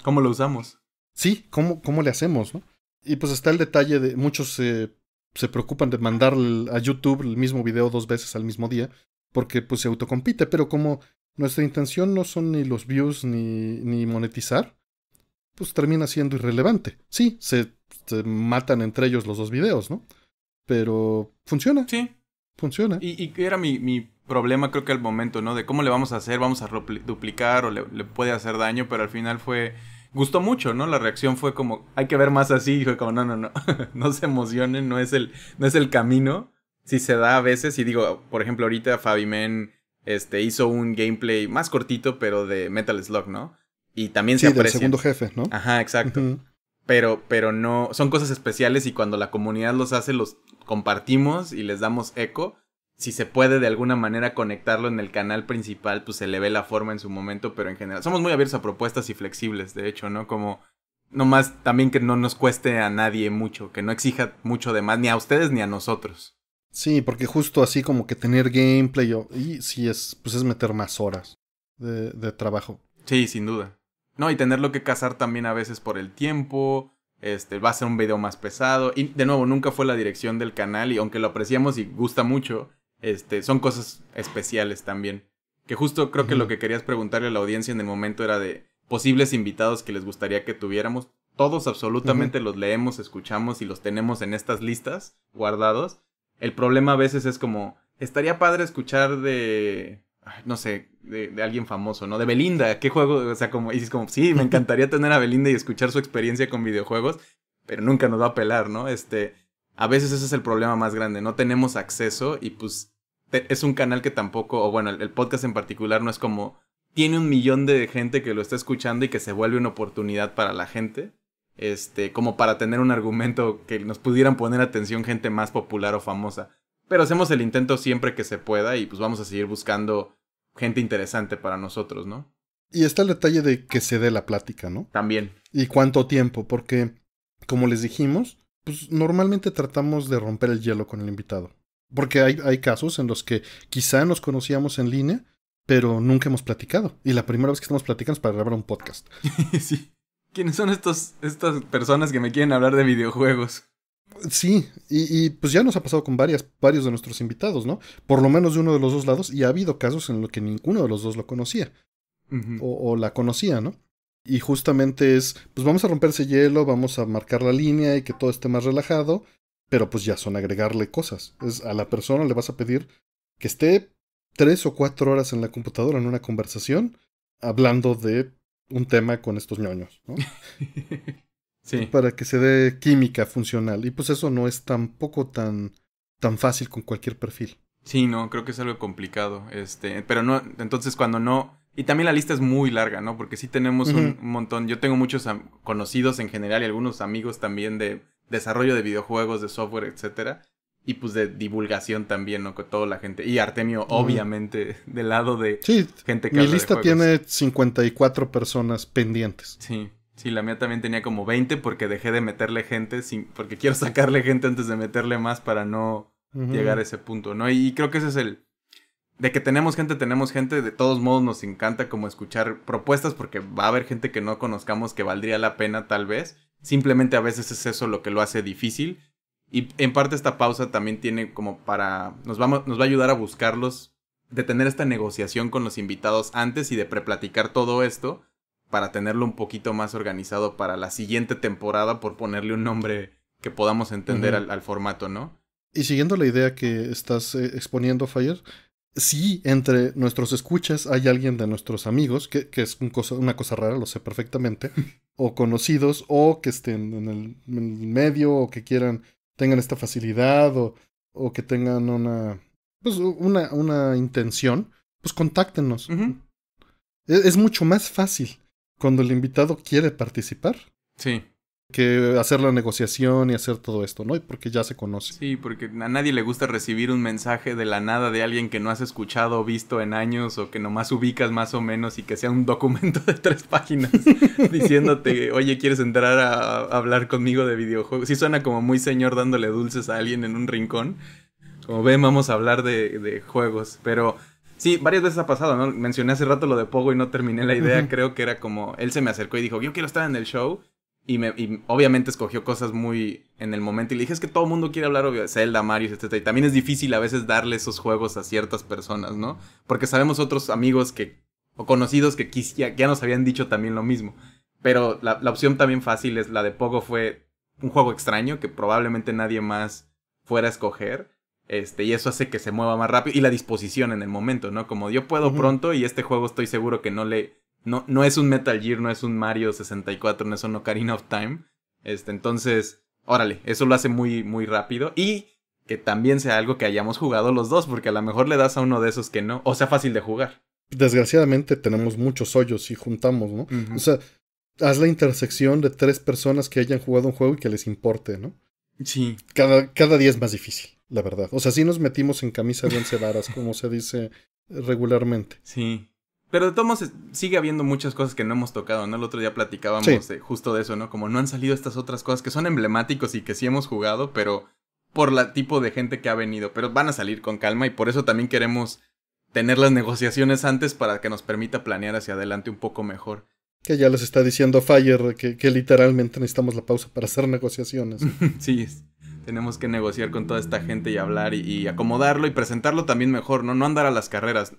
¿Cómo lo usamos? Sí, ¿cómo, cómo le hacemos, no? Y pues está el detalle de muchos se preocupan de mandar a YouTube el mismo video dos veces al mismo día, porque pues se autocompite, pero como nuestra intención no son ni los views ni, ni monetizar, pues termina siendo irrelevante. Sí, se, matan entre ellos los dos videos, ¿no? Pero funciona. Sí. Funciona. Y, y era mi, mi, problema creo que al momento, ¿no? De cómo le vamos a hacer, vamos a duplicar o le, puede hacer daño, pero al final fue... Gustó mucho, ¿no? La reacción fue como, hay que ver más así, y fue como, no, no, no, no se emocionen, no es el, no es el camino si se da a veces. Y digo, por ejemplo, ahorita Fabimen este, hizo un gameplay más cortito, pero de Metal Slug, ¿no? Y también se aprecia. Del segundo jefe, ¿no? Ajá, exacto. Pero, pero no, son cosas especiales y cuando la comunidad los hace, los compartimos y les damos eco. Si se puede de alguna manera conectarlo en el canal principal, pues se le ve la forma en su momento, pero en general. Somos muy abiertos a propuestas y flexibles, de hecho, ¿no? Como nomás también que no nos cueste a nadie mucho, que no exija mucho de más, ni a ustedes ni a nosotros. Sí, porque justo así como que tener gameplay y sí es, pues es meter más horas de, de, trabajo. Sí, sin duda. No, y tenerlo que cazar también a veces por el tiempo. Este, va a ser un video más pesado. Y de nuevo, nunca fue la dirección del canal. Y aunque lo apreciamos y gusta mucho, este, son cosas especiales también. Que justo creo que lo que querías preguntarle a la audiencia en el momento era de posibles invitados que les gustaría que tuviéramos. Todos absolutamente los leemos, escuchamos y los tenemos en estas listas guardados el problema a veces es como, estaría padre escuchar de, no sé, de, alguien famoso, ¿no? De Belinda, ¿qué juego? O sea, como, y es como, sí, me encantaría tener a Belinda y escuchar su experiencia con videojuegos, pero nunca nos va a pelar, ¿no? Este, a veces ese es el problema más grande, no tenemos acceso y pues es un canal que tampoco, o bueno, el, podcast en particular no es como, tiene un millón de gente que lo está escuchando y que se vuelve una oportunidad para la gente, este, como para tener un argumento que nos pudieran poner atención gente más popular o famosa. Pero hacemos el intento siempre que se pueda y pues vamos a seguir buscando gente interesante para nosotros, ¿no? Y está el detalle de que se dé la plática, ¿no? También. Y cuánto tiempo, porque, como les dijimos, pues normalmente tratamos de romper el hielo con el invitado. Porque hay, hay casos en los que quizá nos conocíamos en línea, pero nunca hemos platicado. Y la primera vez que estamos platicando es para grabar un podcast. sí. ¿Quiénes son estas personas que me quieren hablar de videojuegos? Sí, y, pues ya nos ha pasado con varias, varios de nuestros invitados, ¿no? Por lo menos de uno de los dos lados, y ha habido casos en los que ninguno de los dos lo conocía. o, la conocía, ¿no? Y justamente es, pues vamos a romper ese hielo, vamos a marcar la línea y que todo esté más relajado, pero pues ya son agregarle cosas. Es, a la persona le vas a pedir que esté tres o cuatro horas en la computadora en una conversación, hablando de un tema con estos ñoños, ¿no? sí. Para que se dé química funcional. Y pues eso no es tampoco tan, tan fácil con cualquier perfil. Sí, no, creo que es algo complicado. Este, pero no, entonces cuando no. Y también la lista es muy larga, ¿no? Porque sí tenemos un, montón. Yo tengo muchos conocidos en general y algunos amigos también de desarrollo de videojuegos, de software, etcétera y pues de divulgación también, ¿no? Con toda la gente. Y Artemio, obviamente, del lado de gente que... Mi lista tiene 54 personas pendientes. Sí, sí, la mía también tenía como 20 porque dejé de meterle gente, sin, porque quiero sacarle gente antes de meterle más para no llegar a ese punto, ¿no? Y, y, creo que ese es el... De que tenemos gente, tenemos gente, de todos modos nos encanta como escuchar propuestas porque va a haber gente que no conozcamos que valdría la pena tal vez. Simplemente a veces es eso lo que lo hace difícil y en parte esta pausa también tiene como para. Nos, vamos, nos va a ayudar a buscarlos, de tener esta negociación con los invitados antes y de preplaticar todo esto para tenerlo un poquito más organizado para la siguiente temporada, por ponerle un nombre que podamos entender al, formato, ¿no? Y siguiendo la idea que estás eh, exponiendo, Fire, Si entre nuestros escuchas hay alguien de nuestros amigos, que, es una cosa rara, lo sé perfectamente, o conocidos, o que estén en el medio, o que quieran tengan esta facilidad o, que tengan una, pues, una, una intención, pues contáctenos. E, es, mucho más fácil cuando el invitado quiere participar. Sí que hacer la negociación y hacer todo esto, ¿no? Y porque ya se conoce. Sí, porque a nadie le gusta recibir un mensaje de la nada de alguien que no has escuchado o visto en años o que nomás ubicas más o menos y que sea un documento de tres páginas diciéndote, oye, ¿quieres entrar a, hablar conmigo de videojuegos? Sí suena como muy señor dándole dulces a alguien en un rincón. Como ven, vamos a hablar de, de juegos, pero... Sí, varias veces ha pasado, ¿no? Mencioné hace rato lo de Pogo y no terminé la idea. Creo que era como. Él se me acercó y dijo: Yo quiero estar en el show. Y, me, obviamente escogió cosas muy en el momento. Y le dije, es que todo el mundo quiere hablar de Zelda, Mario, etc. Y también es difícil a veces darle esos juegos a ciertas personas, ¿no? Porque sabemos otros amigos que, o conocidos que ya, nos habían dicho también lo mismo. Pero la, opción también fácil es la de Pogo fue un juego extraño que probablemente nadie más fuera a escoger. Este, y eso hace que se mueva más rápido. Y la disposición en el momento, ¿no? Como yo puedo pronto y este juego estoy seguro que no le no, no es un Metal Gear, no es un Mario 64, no es un Ocarina of Time. Este, entonces, órale, eso lo hace muy, muy rápido. Y que también sea algo que hayamos jugado los dos, porque a lo mejor le das a uno de esos que no, o sea, fácil de jugar. Desgraciadamente tenemos muchos hoyos y juntamos, ¿no? O sea, haz la intersección de tres personas que hayan jugado un juego y que les importe, ¿no? Sí. Cada, cada día es más difícil, la verdad. O sea, sí nos metimos en camisa once varas, como se dice regularmente. Sí. Pero de todos modos sigue habiendo muchas cosas que no hemos tocado, ¿no? El otro día platicábamos justo de eso, ¿no? Como no han salido estas otras cosas que son emblemáticos y que sí hemos jugado, pero por el tipo de gente que ha venido. Pero van a salir con calma y por eso también queremos tener las negociaciones antes para que nos permita planear hacia adelante un poco mejor. Que ya les está diciendo Fire que, literalmente necesitamos la pausa para hacer negociaciones. sí, tenemos que negociar con toda esta gente y hablar y acomodarlo y presentarlo también mejor, ¿no? No andar a las carreras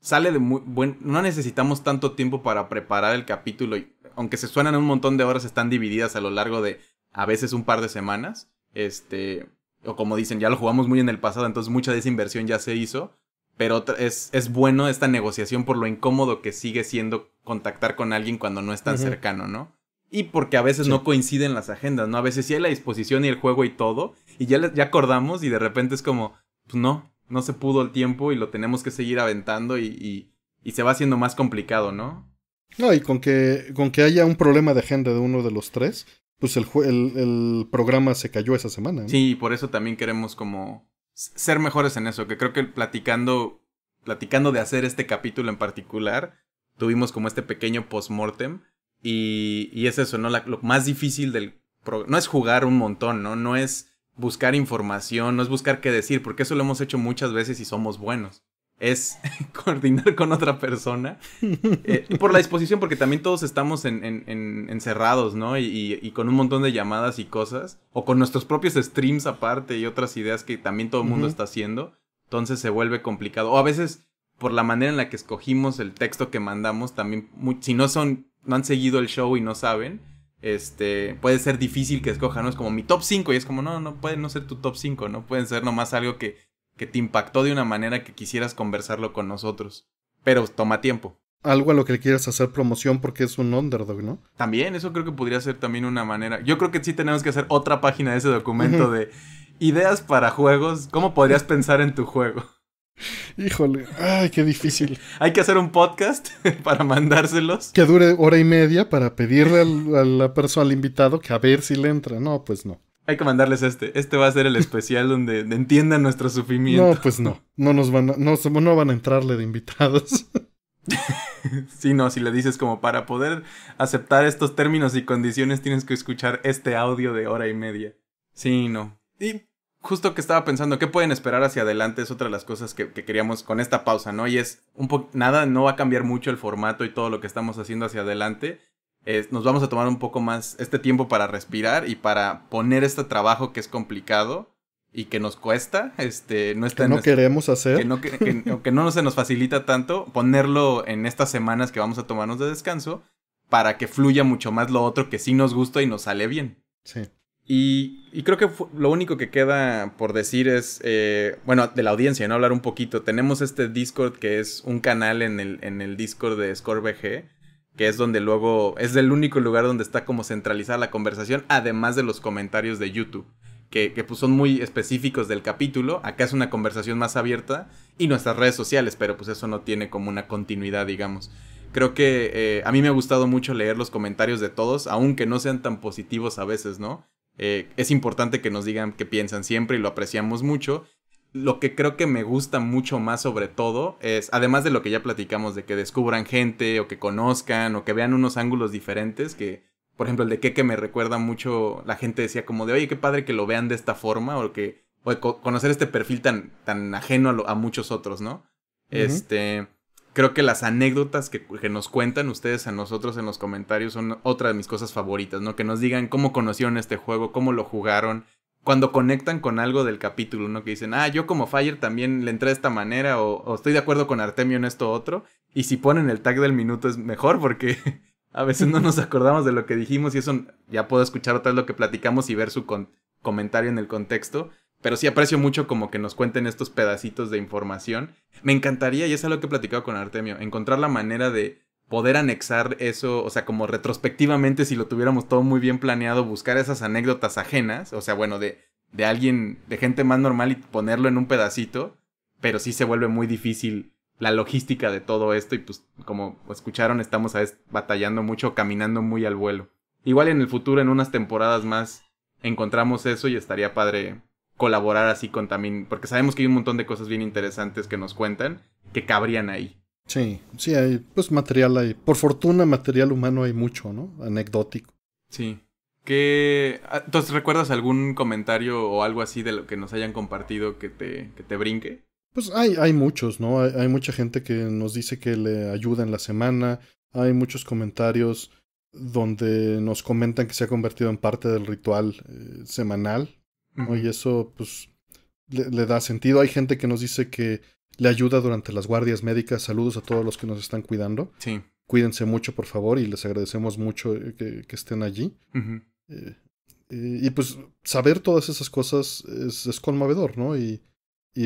sale de muy buen. No necesitamos tanto tiempo para preparar el capítulo. Y, aunque se suenan un montón de horas, están divididas a lo largo de a veces un par de semanas. Este. O como dicen, ya lo jugamos muy en el pasado, entonces mucha de esa inversión ya se hizo. Pero es, es bueno esta negociación por lo incómodo que sigue siendo contactar con alguien cuando no es tan cercano, ¿no? Y porque a veces no coinciden las agendas, ¿no? A veces sí hay la disposición y el juego y todo. Y ya, ya acordamos y de repente es como, pues no, no se pudo el tiempo y lo tenemos que seguir aventando y, y, se va haciendo más complicado, ¿no? No, y con que, con que haya un problema de agenda de uno de los tres, pues el, el, programa se cayó esa semana. Sí, y por eso también queremos como ser mejores en eso, que creo que platicando, platicando de hacer este capítulo en particular, tuvimos como este pequeño mortem y, y es eso, ¿no? lo más difícil del... no es jugar un montón, ¿no? No es buscar información, no es buscar qué decir, porque eso lo hemos hecho muchas veces y somos buenos. Es coordinar con otra persona. y eh, por la disposición, porque también todos estamos en, encerrados, ¿no? Y, con un montón de llamadas y cosas. O con nuestros propios streams aparte y otras ideas que también todo el mundo está haciendo. Entonces se vuelve complicado. O a veces, por la manera en la que escogimos el texto que mandamos, también, si no son, no han seguido el show y no saben, este, puede ser difícil que escoja, ¿no? Es como mi top 5 y es como, no, no puede no ser tu top 5, ¿no? Pueden ser nomás algo que, que te impactó de una manera que quisieras conversarlo con nosotros. Pero toma tiempo. Algo a lo que le quieras hacer promoción porque es un underdog, ¿no? También, eso creo que podría ser también una manera. Yo creo que sí tenemos que hacer otra página de ese documento de ideas para juegos. ¿Cómo podrías pensar en tu juego? Híjole, ay, qué difícil. Hay que hacer un podcast para mandárselos. Que dure hora y media para pedirle al, a la persona, al invitado, que a ver si le entra. No, pues no. Hay que mandarles este. Este va a ser el especial donde entiendan nuestro sufrimiento. No, pues no. No nos van a, no, no van a entrarle de invitados. sí, no, si le dices como para poder aceptar estos términos y condiciones tienes que escuchar este audio de hora y media. Sí, no. Y justo que estaba pensando, ¿qué pueden esperar hacia adelante? Es otra de las cosas que, queríamos con esta pausa, ¿no? Y es un poco, nada, no va a cambiar mucho el formato y todo lo que estamos haciendo hacia adelante. nos vamos a tomar un poco más este tiempo para respirar y para poner este trabajo que es complicado y que nos cuesta, este, no que no queremos hacer. Que no, no se nos facilita tanto ponerlo en estas semanas que vamos a tomarnos de descanso para que fluya mucho más lo otro que sí nos gusta y nos sale bien. Sí. Y, creo que lo único que queda por decir es, eh, bueno, de la audiencia, ¿no? Hablar un poquito. Tenemos este Discord que es un canal en el, Discord de ScoreBG, que es donde luego es el único lugar donde está como centralizada la conversación, además de los comentarios de YouTube. Que, pues son muy específicos del capítulo, acá es una conversación más abierta y nuestras redes sociales, pero pues eso no tiene como una continuidad, digamos. Creo que eh, a mí me ha gustado mucho leer los comentarios de todos, aunque no sean tan positivos a veces, ¿no? Eh, es importante que nos digan qué piensan siempre y lo apreciamos mucho. Lo que creo que me gusta mucho más sobre todo es, además de lo que ya platicamos, de que descubran gente o que conozcan o que vean unos ángulos diferentes, que por ejemplo el de que me recuerda mucho, la gente decía como de, oye, qué padre que lo vean de esta forma o que conocer este perfil tan, tan ajeno a, muchos otros, ¿no? Este creo que las anécdotas que, nos cuentan ustedes a nosotros en los comentarios son otra de mis cosas favoritas, ¿no? Que nos digan cómo conocieron este juego, cómo lo jugaron, cuando conectan con algo del capítulo, ¿no? Que dicen, ah, yo como Fire también le entré de esta manera o, estoy de acuerdo con Artemio en esto otro. Y si ponen el tag del minuto es mejor porque a veces no nos acordamos de lo que dijimos y eso ya puedo escuchar otra vez lo que platicamos y ver su comentario en el contexto. Pero sí aprecio mucho como que nos cuenten estos pedacitos de información. Me encantaría, y es algo que he platicado con Artemio, encontrar la manera de poder anexar eso, o sea, como retrospectivamente, si lo tuviéramos todo muy bien planeado, buscar esas anécdotas ajenas, o sea, bueno, de, de alguien, de gente más normal y ponerlo en un pedacito, pero sí se vuelve muy difícil la logística de todo esto y pues como escucharon estamos a batallando mucho, caminando muy al vuelo. Igual en el futuro, en unas temporadas más, encontramos eso y estaría padre colaborar así con también, porque sabemos que hay un montón de cosas bien interesantes que nos cuentan que cabrían ahí. Sí, sí, hay, pues material hay, por fortuna material humano hay mucho, ¿no? Anecdótico. Sí. ¿Qué, ah, entonces, ¿recuerdas algún comentario o algo así de lo que nos hayan compartido que te, que te brinque? Pues hay, hay muchos, ¿no? Hay, mucha gente que nos dice que le ayuda en la semana, hay muchos comentarios donde nos comentan que se ha convertido en parte del ritual eh, semanal, y eso, pues, le, da sentido. Hay gente que nos dice que le ayuda durante las guardias médicas. Saludos a todos los que nos están cuidando. Sí. Cuídense mucho, por favor, y les agradecemos mucho eh, que, estén allí. Eh, eh, y pues saber todas esas cosas es, conmovedor, ¿no? Y,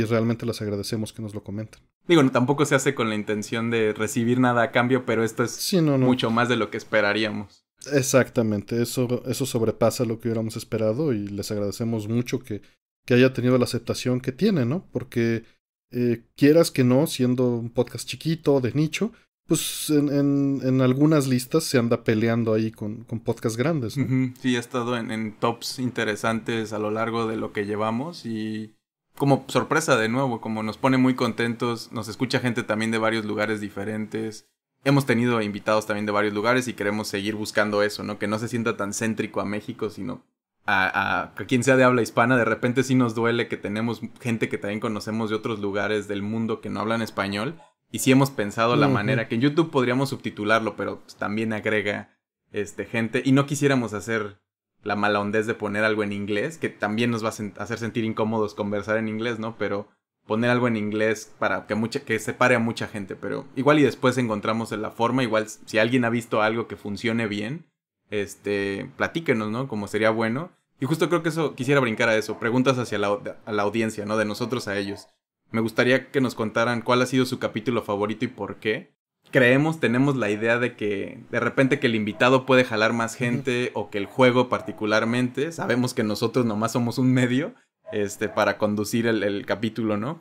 realmente les agradecemos que nos lo comenten. Digo, tampoco se hace con la intención de recibir nada a cambio, pero esto es mucho más de lo que esperaríamos. Exactamente, eso, eso sobrepasa lo que hubiéramos esperado y les agradecemos mucho que, que haya tenido la aceptación que tiene, ¿no? Porque eh, quieras que no, siendo un podcast chiquito, de nicho, pues en, en, en algunas listas se anda peleando ahí con, con podcasts grandes. Sí, ha estado en, en tops interesantes a lo largo de lo que llevamos y como sorpresa de nuevo, como nos pone muy contentos, nos escucha gente también de varios lugares diferentes hemos tenido invitados también de varios lugares y queremos seguir buscando eso, ¿no? Que no se sienta tan céntrico a México, sino a, a, quien sea de habla hispana, de repente sí nos duele que tenemos gente que también conocemos de otros lugares del mundo que no hablan español. Y sí hemos pensado la manera que en YouTube podríamos subtitularlo, pero también agrega este, gente. Y no quisiéramos hacer la mala hondez de poner algo en inglés, que también nos va a hacer sentir incómodos conversar en inglés, ¿no? Pero poner algo en inglés para que mucha que separe a mucha gente, pero igual y después encontramos la forma, igual si alguien ha visto algo que funcione bien, este, platíquenos, ¿no? Como sería bueno. Y justo creo que eso quisiera brincar a eso, preguntas hacia la, la audiencia, ¿no? De nosotros a ellos. Me gustaría que nos contaran cuál ha sido su capítulo favorito y por qué. Creemos, tenemos la idea de que de repente que el invitado puede jalar más gente o que el juego particularmente. Sabemos que nosotros nomás somos un medio, este, para conducir el, capítulo, ¿no?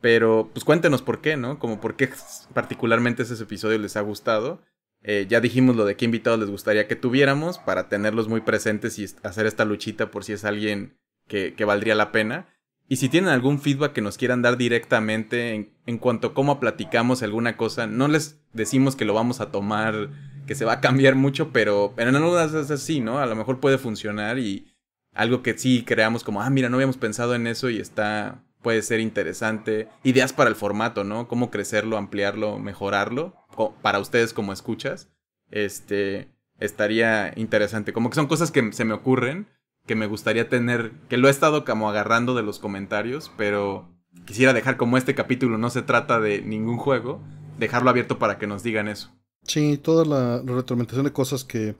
Pero pues cuéntenos por qué, ¿no? Como por qué particularmente ese episodio les ha gustado. Eh, ya dijimos lo de qué invitados les gustaría que tuviéramos para tenerlos muy presentes y hacer esta luchita por si es alguien que, valdría la pena. Y si tienen algún feedback que nos quieran dar directamente en, cuanto a cómo platicamos alguna cosa, no les decimos que lo vamos a tomar, que se va a cambiar mucho, pero en algunas es así, ¿no? A lo mejor puede funcionar y, algo que sí creamos como, ah, mira, no habíamos pensado en eso y está, puede ser interesante. Ideas para el formato, ¿no? Cómo crecerlo, ampliarlo, mejorarlo. Para ustedes como escuchas, este, estaría interesante. Como que son cosas que se me ocurren, que me gustaría tener, que lo he estado como agarrando de los comentarios, pero quisiera dejar como este capítulo no se trata de ningún juego, dejarlo abierto para que nos digan eso. Sí, toda la, la retroalimentación de cosas que,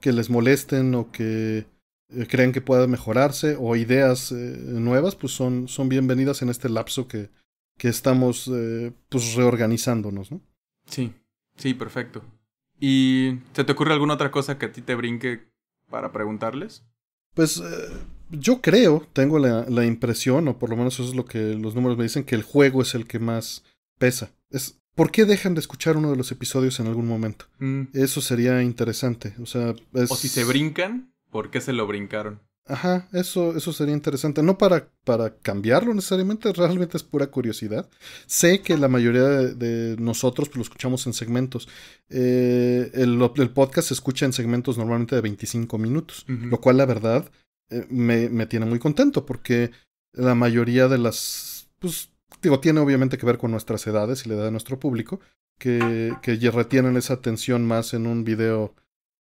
que les molesten o que eh, creen que pueda mejorarse o ideas eh, nuevas, pues son, son bienvenidas en este lapso que, que estamos eh, pues reorganizándonos, ¿no? Sí, sí, perfecto. ¿Y se te ocurre alguna otra cosa que a ti te brinque para preguntarles? Pues yo creo, tengo la, impresión, o por lo menos eso es lo que los números me dicen, que el juego es el que más pesa. Es, ¿Por qué dejan de escuchar uno de los episodios en algún momento? Mm. Eso sería interesante. O sea, O si se brincan, ¿Por qué se lo brincaron? Ajá, eso, eso sería interesante. No para, para cambiarlo necesariamente, realmente es pura curiosidad. Sé que la mayoría de, nosotros pues, lo escuchamos en segmentos. Eh, el, podcast se escucha en segmentos normalmente de 25 minutos, lo cual la verdad eh, me, me, tiene muy contento porque la mayoría de las... Pues digo, tiene obviamente que ver con nuestras edades y la edad de nuestro público, que, que retienen esa atención más en un video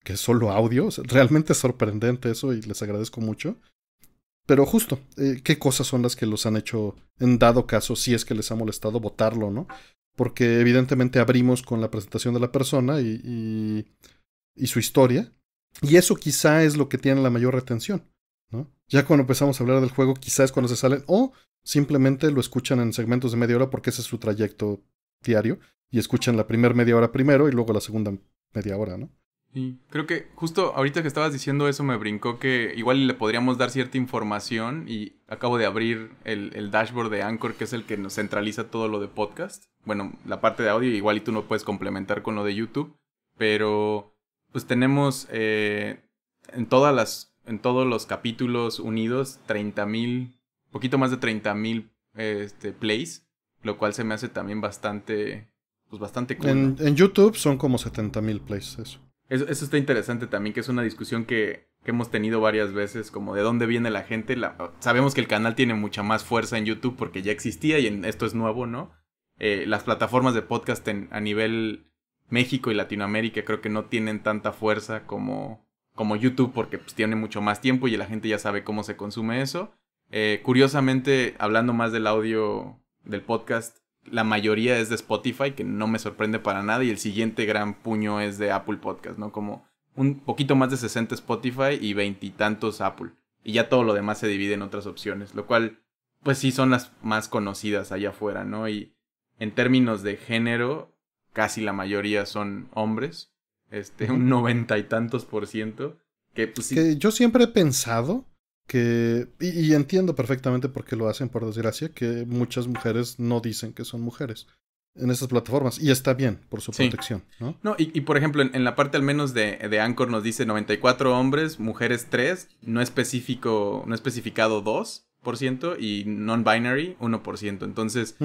que es solo audio. Realmente es sorprendente eso y les agradezco mucho. Pero justo, eh, ¿qué cosas son las que los han hecho en dado caso, si es que les ha molestado votarlo, ¿no? Porque evidentemente abrimos con la presentación de la persona y, su historia. Y eso quizá es lo que tiene la mayor retención, ¿no? Ya cuando empezamos a hablar del juego, quizá es cuando se salen o simplemente lo escuchan en segmentos de media hora porque ese es su trayecto diario y escuchan la primera media hora primero y luego la segunda media hora, ¿no? creo que justo ahorita que estabas diciendo eso me brincó que igual le podríamos dar cierta información y acabo de abrir el, dashboard de Anchor que es el que nos centraliza todo lo de podcast. Bueno, la parte de audio igual y tú no puedes complementar con lo de YouTube, pero pues tenemos eh, en todas las en todos los capítulos unidos 30 mil, poquito más de 30 mil este, plays, lo cual se me hace también bastante pues bastante En, en YouTube son como 70 mil plays eso. Eso, está interesante también, que es una discusión que, hemos tenido varias veces, como de dónde viene la gente. sabemos que el canal tiene mucha más fuerza en YouTube porque ya existía y esto es nuevo, ¿no? Eh, las plataformas de podcast en, a nivel México y Latinoamérica creo que no tienen tanta fuerza como, como YouTube porque pues, tiene mucho más tiempo y la gente ya sabe cómo se consume eso. Eh, curiosamente, hablando más del audio del podcast, la mayoría es de Spotify, que no me sorprende para nada, y el siguiente gran puño es de Apple Podcast, ¿no? Como un poquito más de 60 Spotify y veintitantos Apple. Y ya todo lo demás se divide en otras opciones, lo cual, pues sí, son las más conocidas allá afuera, ¿no? Y en términos de género, casi la mayoría son hombres, este, un noventa y tantos por ciento. Que, pues, sí. yo siempre he pensado que, y, entiendo perfectamente por qué lo hacen, por desgracia, que muchas mujeres no dicen que son mujeres en esas plataformas. Y está bien, por su protección, ¿no? y, por ejemplo, en, la parte al menos de, de, Anchor nos dice 94 hombres, mujeres 3, no específico, no especificado 2% y non-binary 1%. Entonces,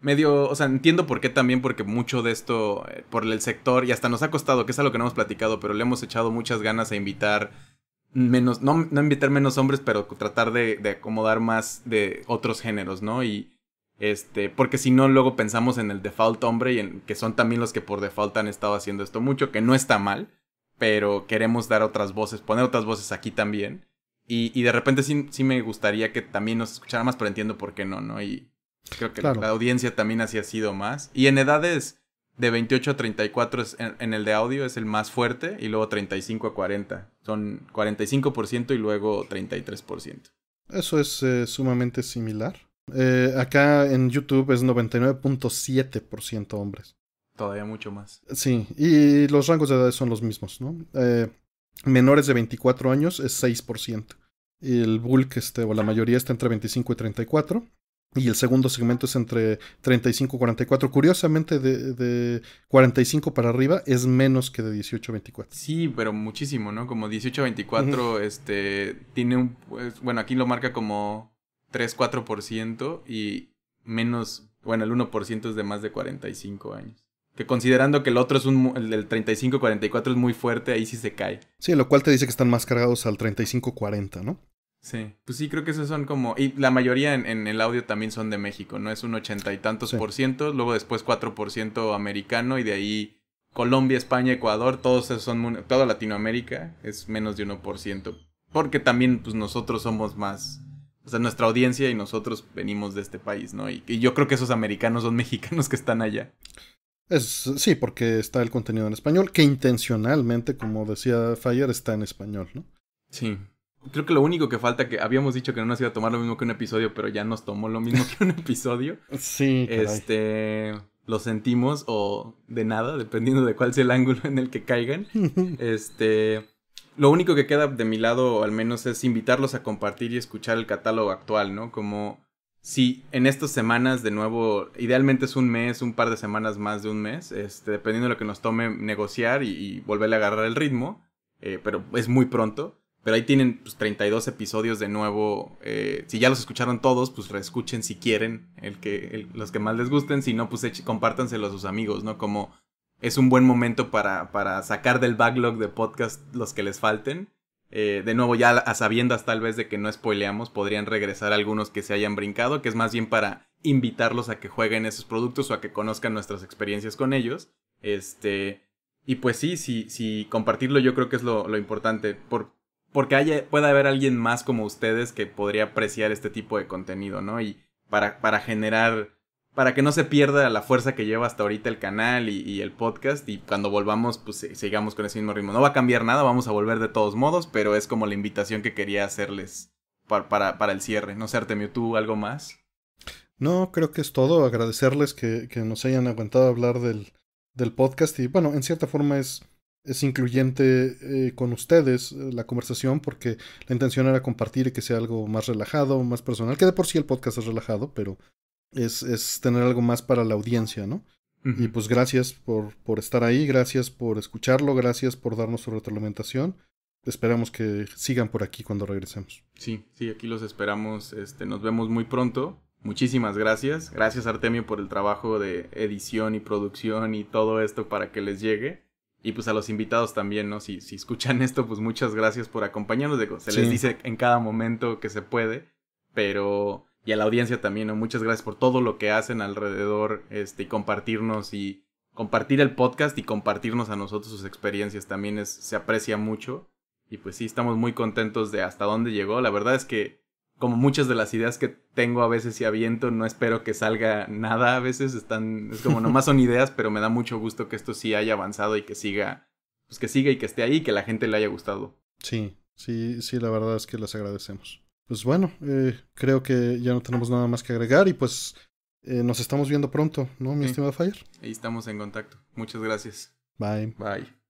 medio, o sea, entiendo por qué también, porque mucho de esto, eh, por el sector, y hasta nos ha costado, que es algo que no hemos platicado, pero le hemos echado muchas ganas a invitar menos, no, invitar menos hombres, pero tratar de, acomodar más de otros géneros, ¿no? Y este, porque si no, luego pensamos en el default hombre y en que son también los que por default han estado haciendo esto mucho, que no está mal, pero queremos dar otras voces, poner otras voces aquí también. Y, de repente sí, me gustaría que también nos escuchara más, pero entiendo por qué no, ¿no? Y creo que la audiencia también así ha sido más. Y en edades de 28 a 34 en, el de audio es el más fuerte y luego 35 a 40. Son 45% y luego 33%. Eso es eh, sumamente similar. Eh, acá en YouTube es 99.7% hombres. Todavía mucho más. Sí, y los rangos de edad son los mismos, ¿no? Eh, menores de 24 años es 6%. Y el bulk, este, o la mayoría, está entre 25 y 34 y el segundo segmento es entre 35 y 44. Curiosamente, de, 45 para arriba es menos que de 18 24. Sí, pero muchísimo, ¿no? Como 18 24, este, tiene un, pues, bueno, aquí lo marca como 3, 4% y menos, bueno, el 1% es de más de 45 años. Que considerando que el otro es un, el del 35-44 es muy fuerte, ahí sí se cae. Sí, lo cual te dice que están más cargados al 35-40, ¿no? Sí, pues sí, creo que esos son como. Y la mayoría en, el audio también son de México, ¿no? Es un ochenta y tantos por ciento, luego después cuatro por ciento americano y de ahí Colombia, España, Ecuador, todos esos son. Toda Latinoamérica es menos de uno por ciento. Porque también, pues nosotros somos más. O sea, nuestra audiencia y nosotros venimos de este país, ¿no? Y, y yo creo que esos americanos son mexicanos que están allá. Es, sí, porque está el contenido en español, que intencionalmente, como decía Fayer, está en español, ¿no? Sí. Creo que lo único que falta, que habíamos dicho que no nos iba a tomar lo mismo que un episodio, pero ya nos tomó lo mismo que un episodio. sí. Este, lo sentimos o de nada, dependiendo de cuál sea el ángulo en el que caigan. este, lo único que queda de mi lado, al menos, es invitarlos a compartir y escuchar el catálogo actual, ¿no? Como si en estas semanas, de nuevo, idealmente es un mes, un par de semanas más de un mes, este, dependiendo de lo que nos tome negociar y, y volverle a agarrar el ritmo, eh, pero es muy pronto. Pero ahí tienen pues, 32 episodios de nuevo. Eh, si ya los escucharon todos, pues reescuchen si quieren el que, los que más les gusten. Si no, pues compártanselo a sus amigos, ¿no? Como es un buen momento para, sacar del backlog de podcast los que les falten. Eh, de nuevo, ya a sabiendas tal vez de que no spoileamos, podrían regresar algunos que se hayan brincado, que es más bien para invitarlos a que jueguen esos productos o a que conozcan nuestras experiencias con ellos. Este. Y pues sí, sí, compartirlo yo creo que es lo, importante. Por, porque haya, pueda haber alguien más como ustedes que podría apreciar este tipo de contenido, ¿no? Y para, para generar, para que no se pierda la fuerza que lleva hasta ahorita el canal y, el podcast y cuando volvamos pues sigamos con ese mismo ritmo. No va a cambiar nada, vamos a volver de todos modos, pero es como la invitación que quería hacerles para, para, el cierre. No sé, Artemio, ¿tú algo más? No, creo que es todo. Agradecerles que, que nos hayan aguantado hablar del, del podcast y bueno, en cierta forma es es incluyente eh, con ustedes eh, la conversación porque la intención era compartir y que sea algo más relajado, más personal, que de por sí el podcast es relajado, pero es, tener algo más para la audiencia, ¿no? Y pues gracias por, por estar ahí, gracias por escucharlo, gracias por darnos su retroalimentación. Esperamos que sigan por aquí cuando regresemos. Sí, sí, aquí los esperamos. Este, nos vemos muy pronto. Muchísimas gracias. Gracias Artemio por el trabajo de edición y producción y todo esto para que les llegue. Y pues a los invitados también, ¿no? Si, si escuchan esto, pues muchas gracias por acompañarnos. se les dice en cada momento que se puede, pero... Y a la audiencia también, ¿no? Muchas gracias por todo lo que hacen alrededor, este, y compartirnos y compartir el podcast y compartirnos a nosotros sus experiencias también es, se aprecia mucho. Y pues sí, estamos muy contentos de hasta dónde llegó. La verdad es que como muchas de las ideas que tengo a veces y aviento, no espero que salga nada a veces, están, es como nomás son ideas, pero me da mucho gusto que esto sí haya avanzado y que siga, pues que siga y que esté ahí y que la gente le haya gustado. Sí, sí, sí, la verdad es que las agradecemos. Pues bueno, eh, creo que ya no tenemos nada más que agregar y pues eh, nos estamos viendo pronto, ¿no, mi estimado Fire? Ahí estamos en contacto. Muchas gracias. Bye. Bye.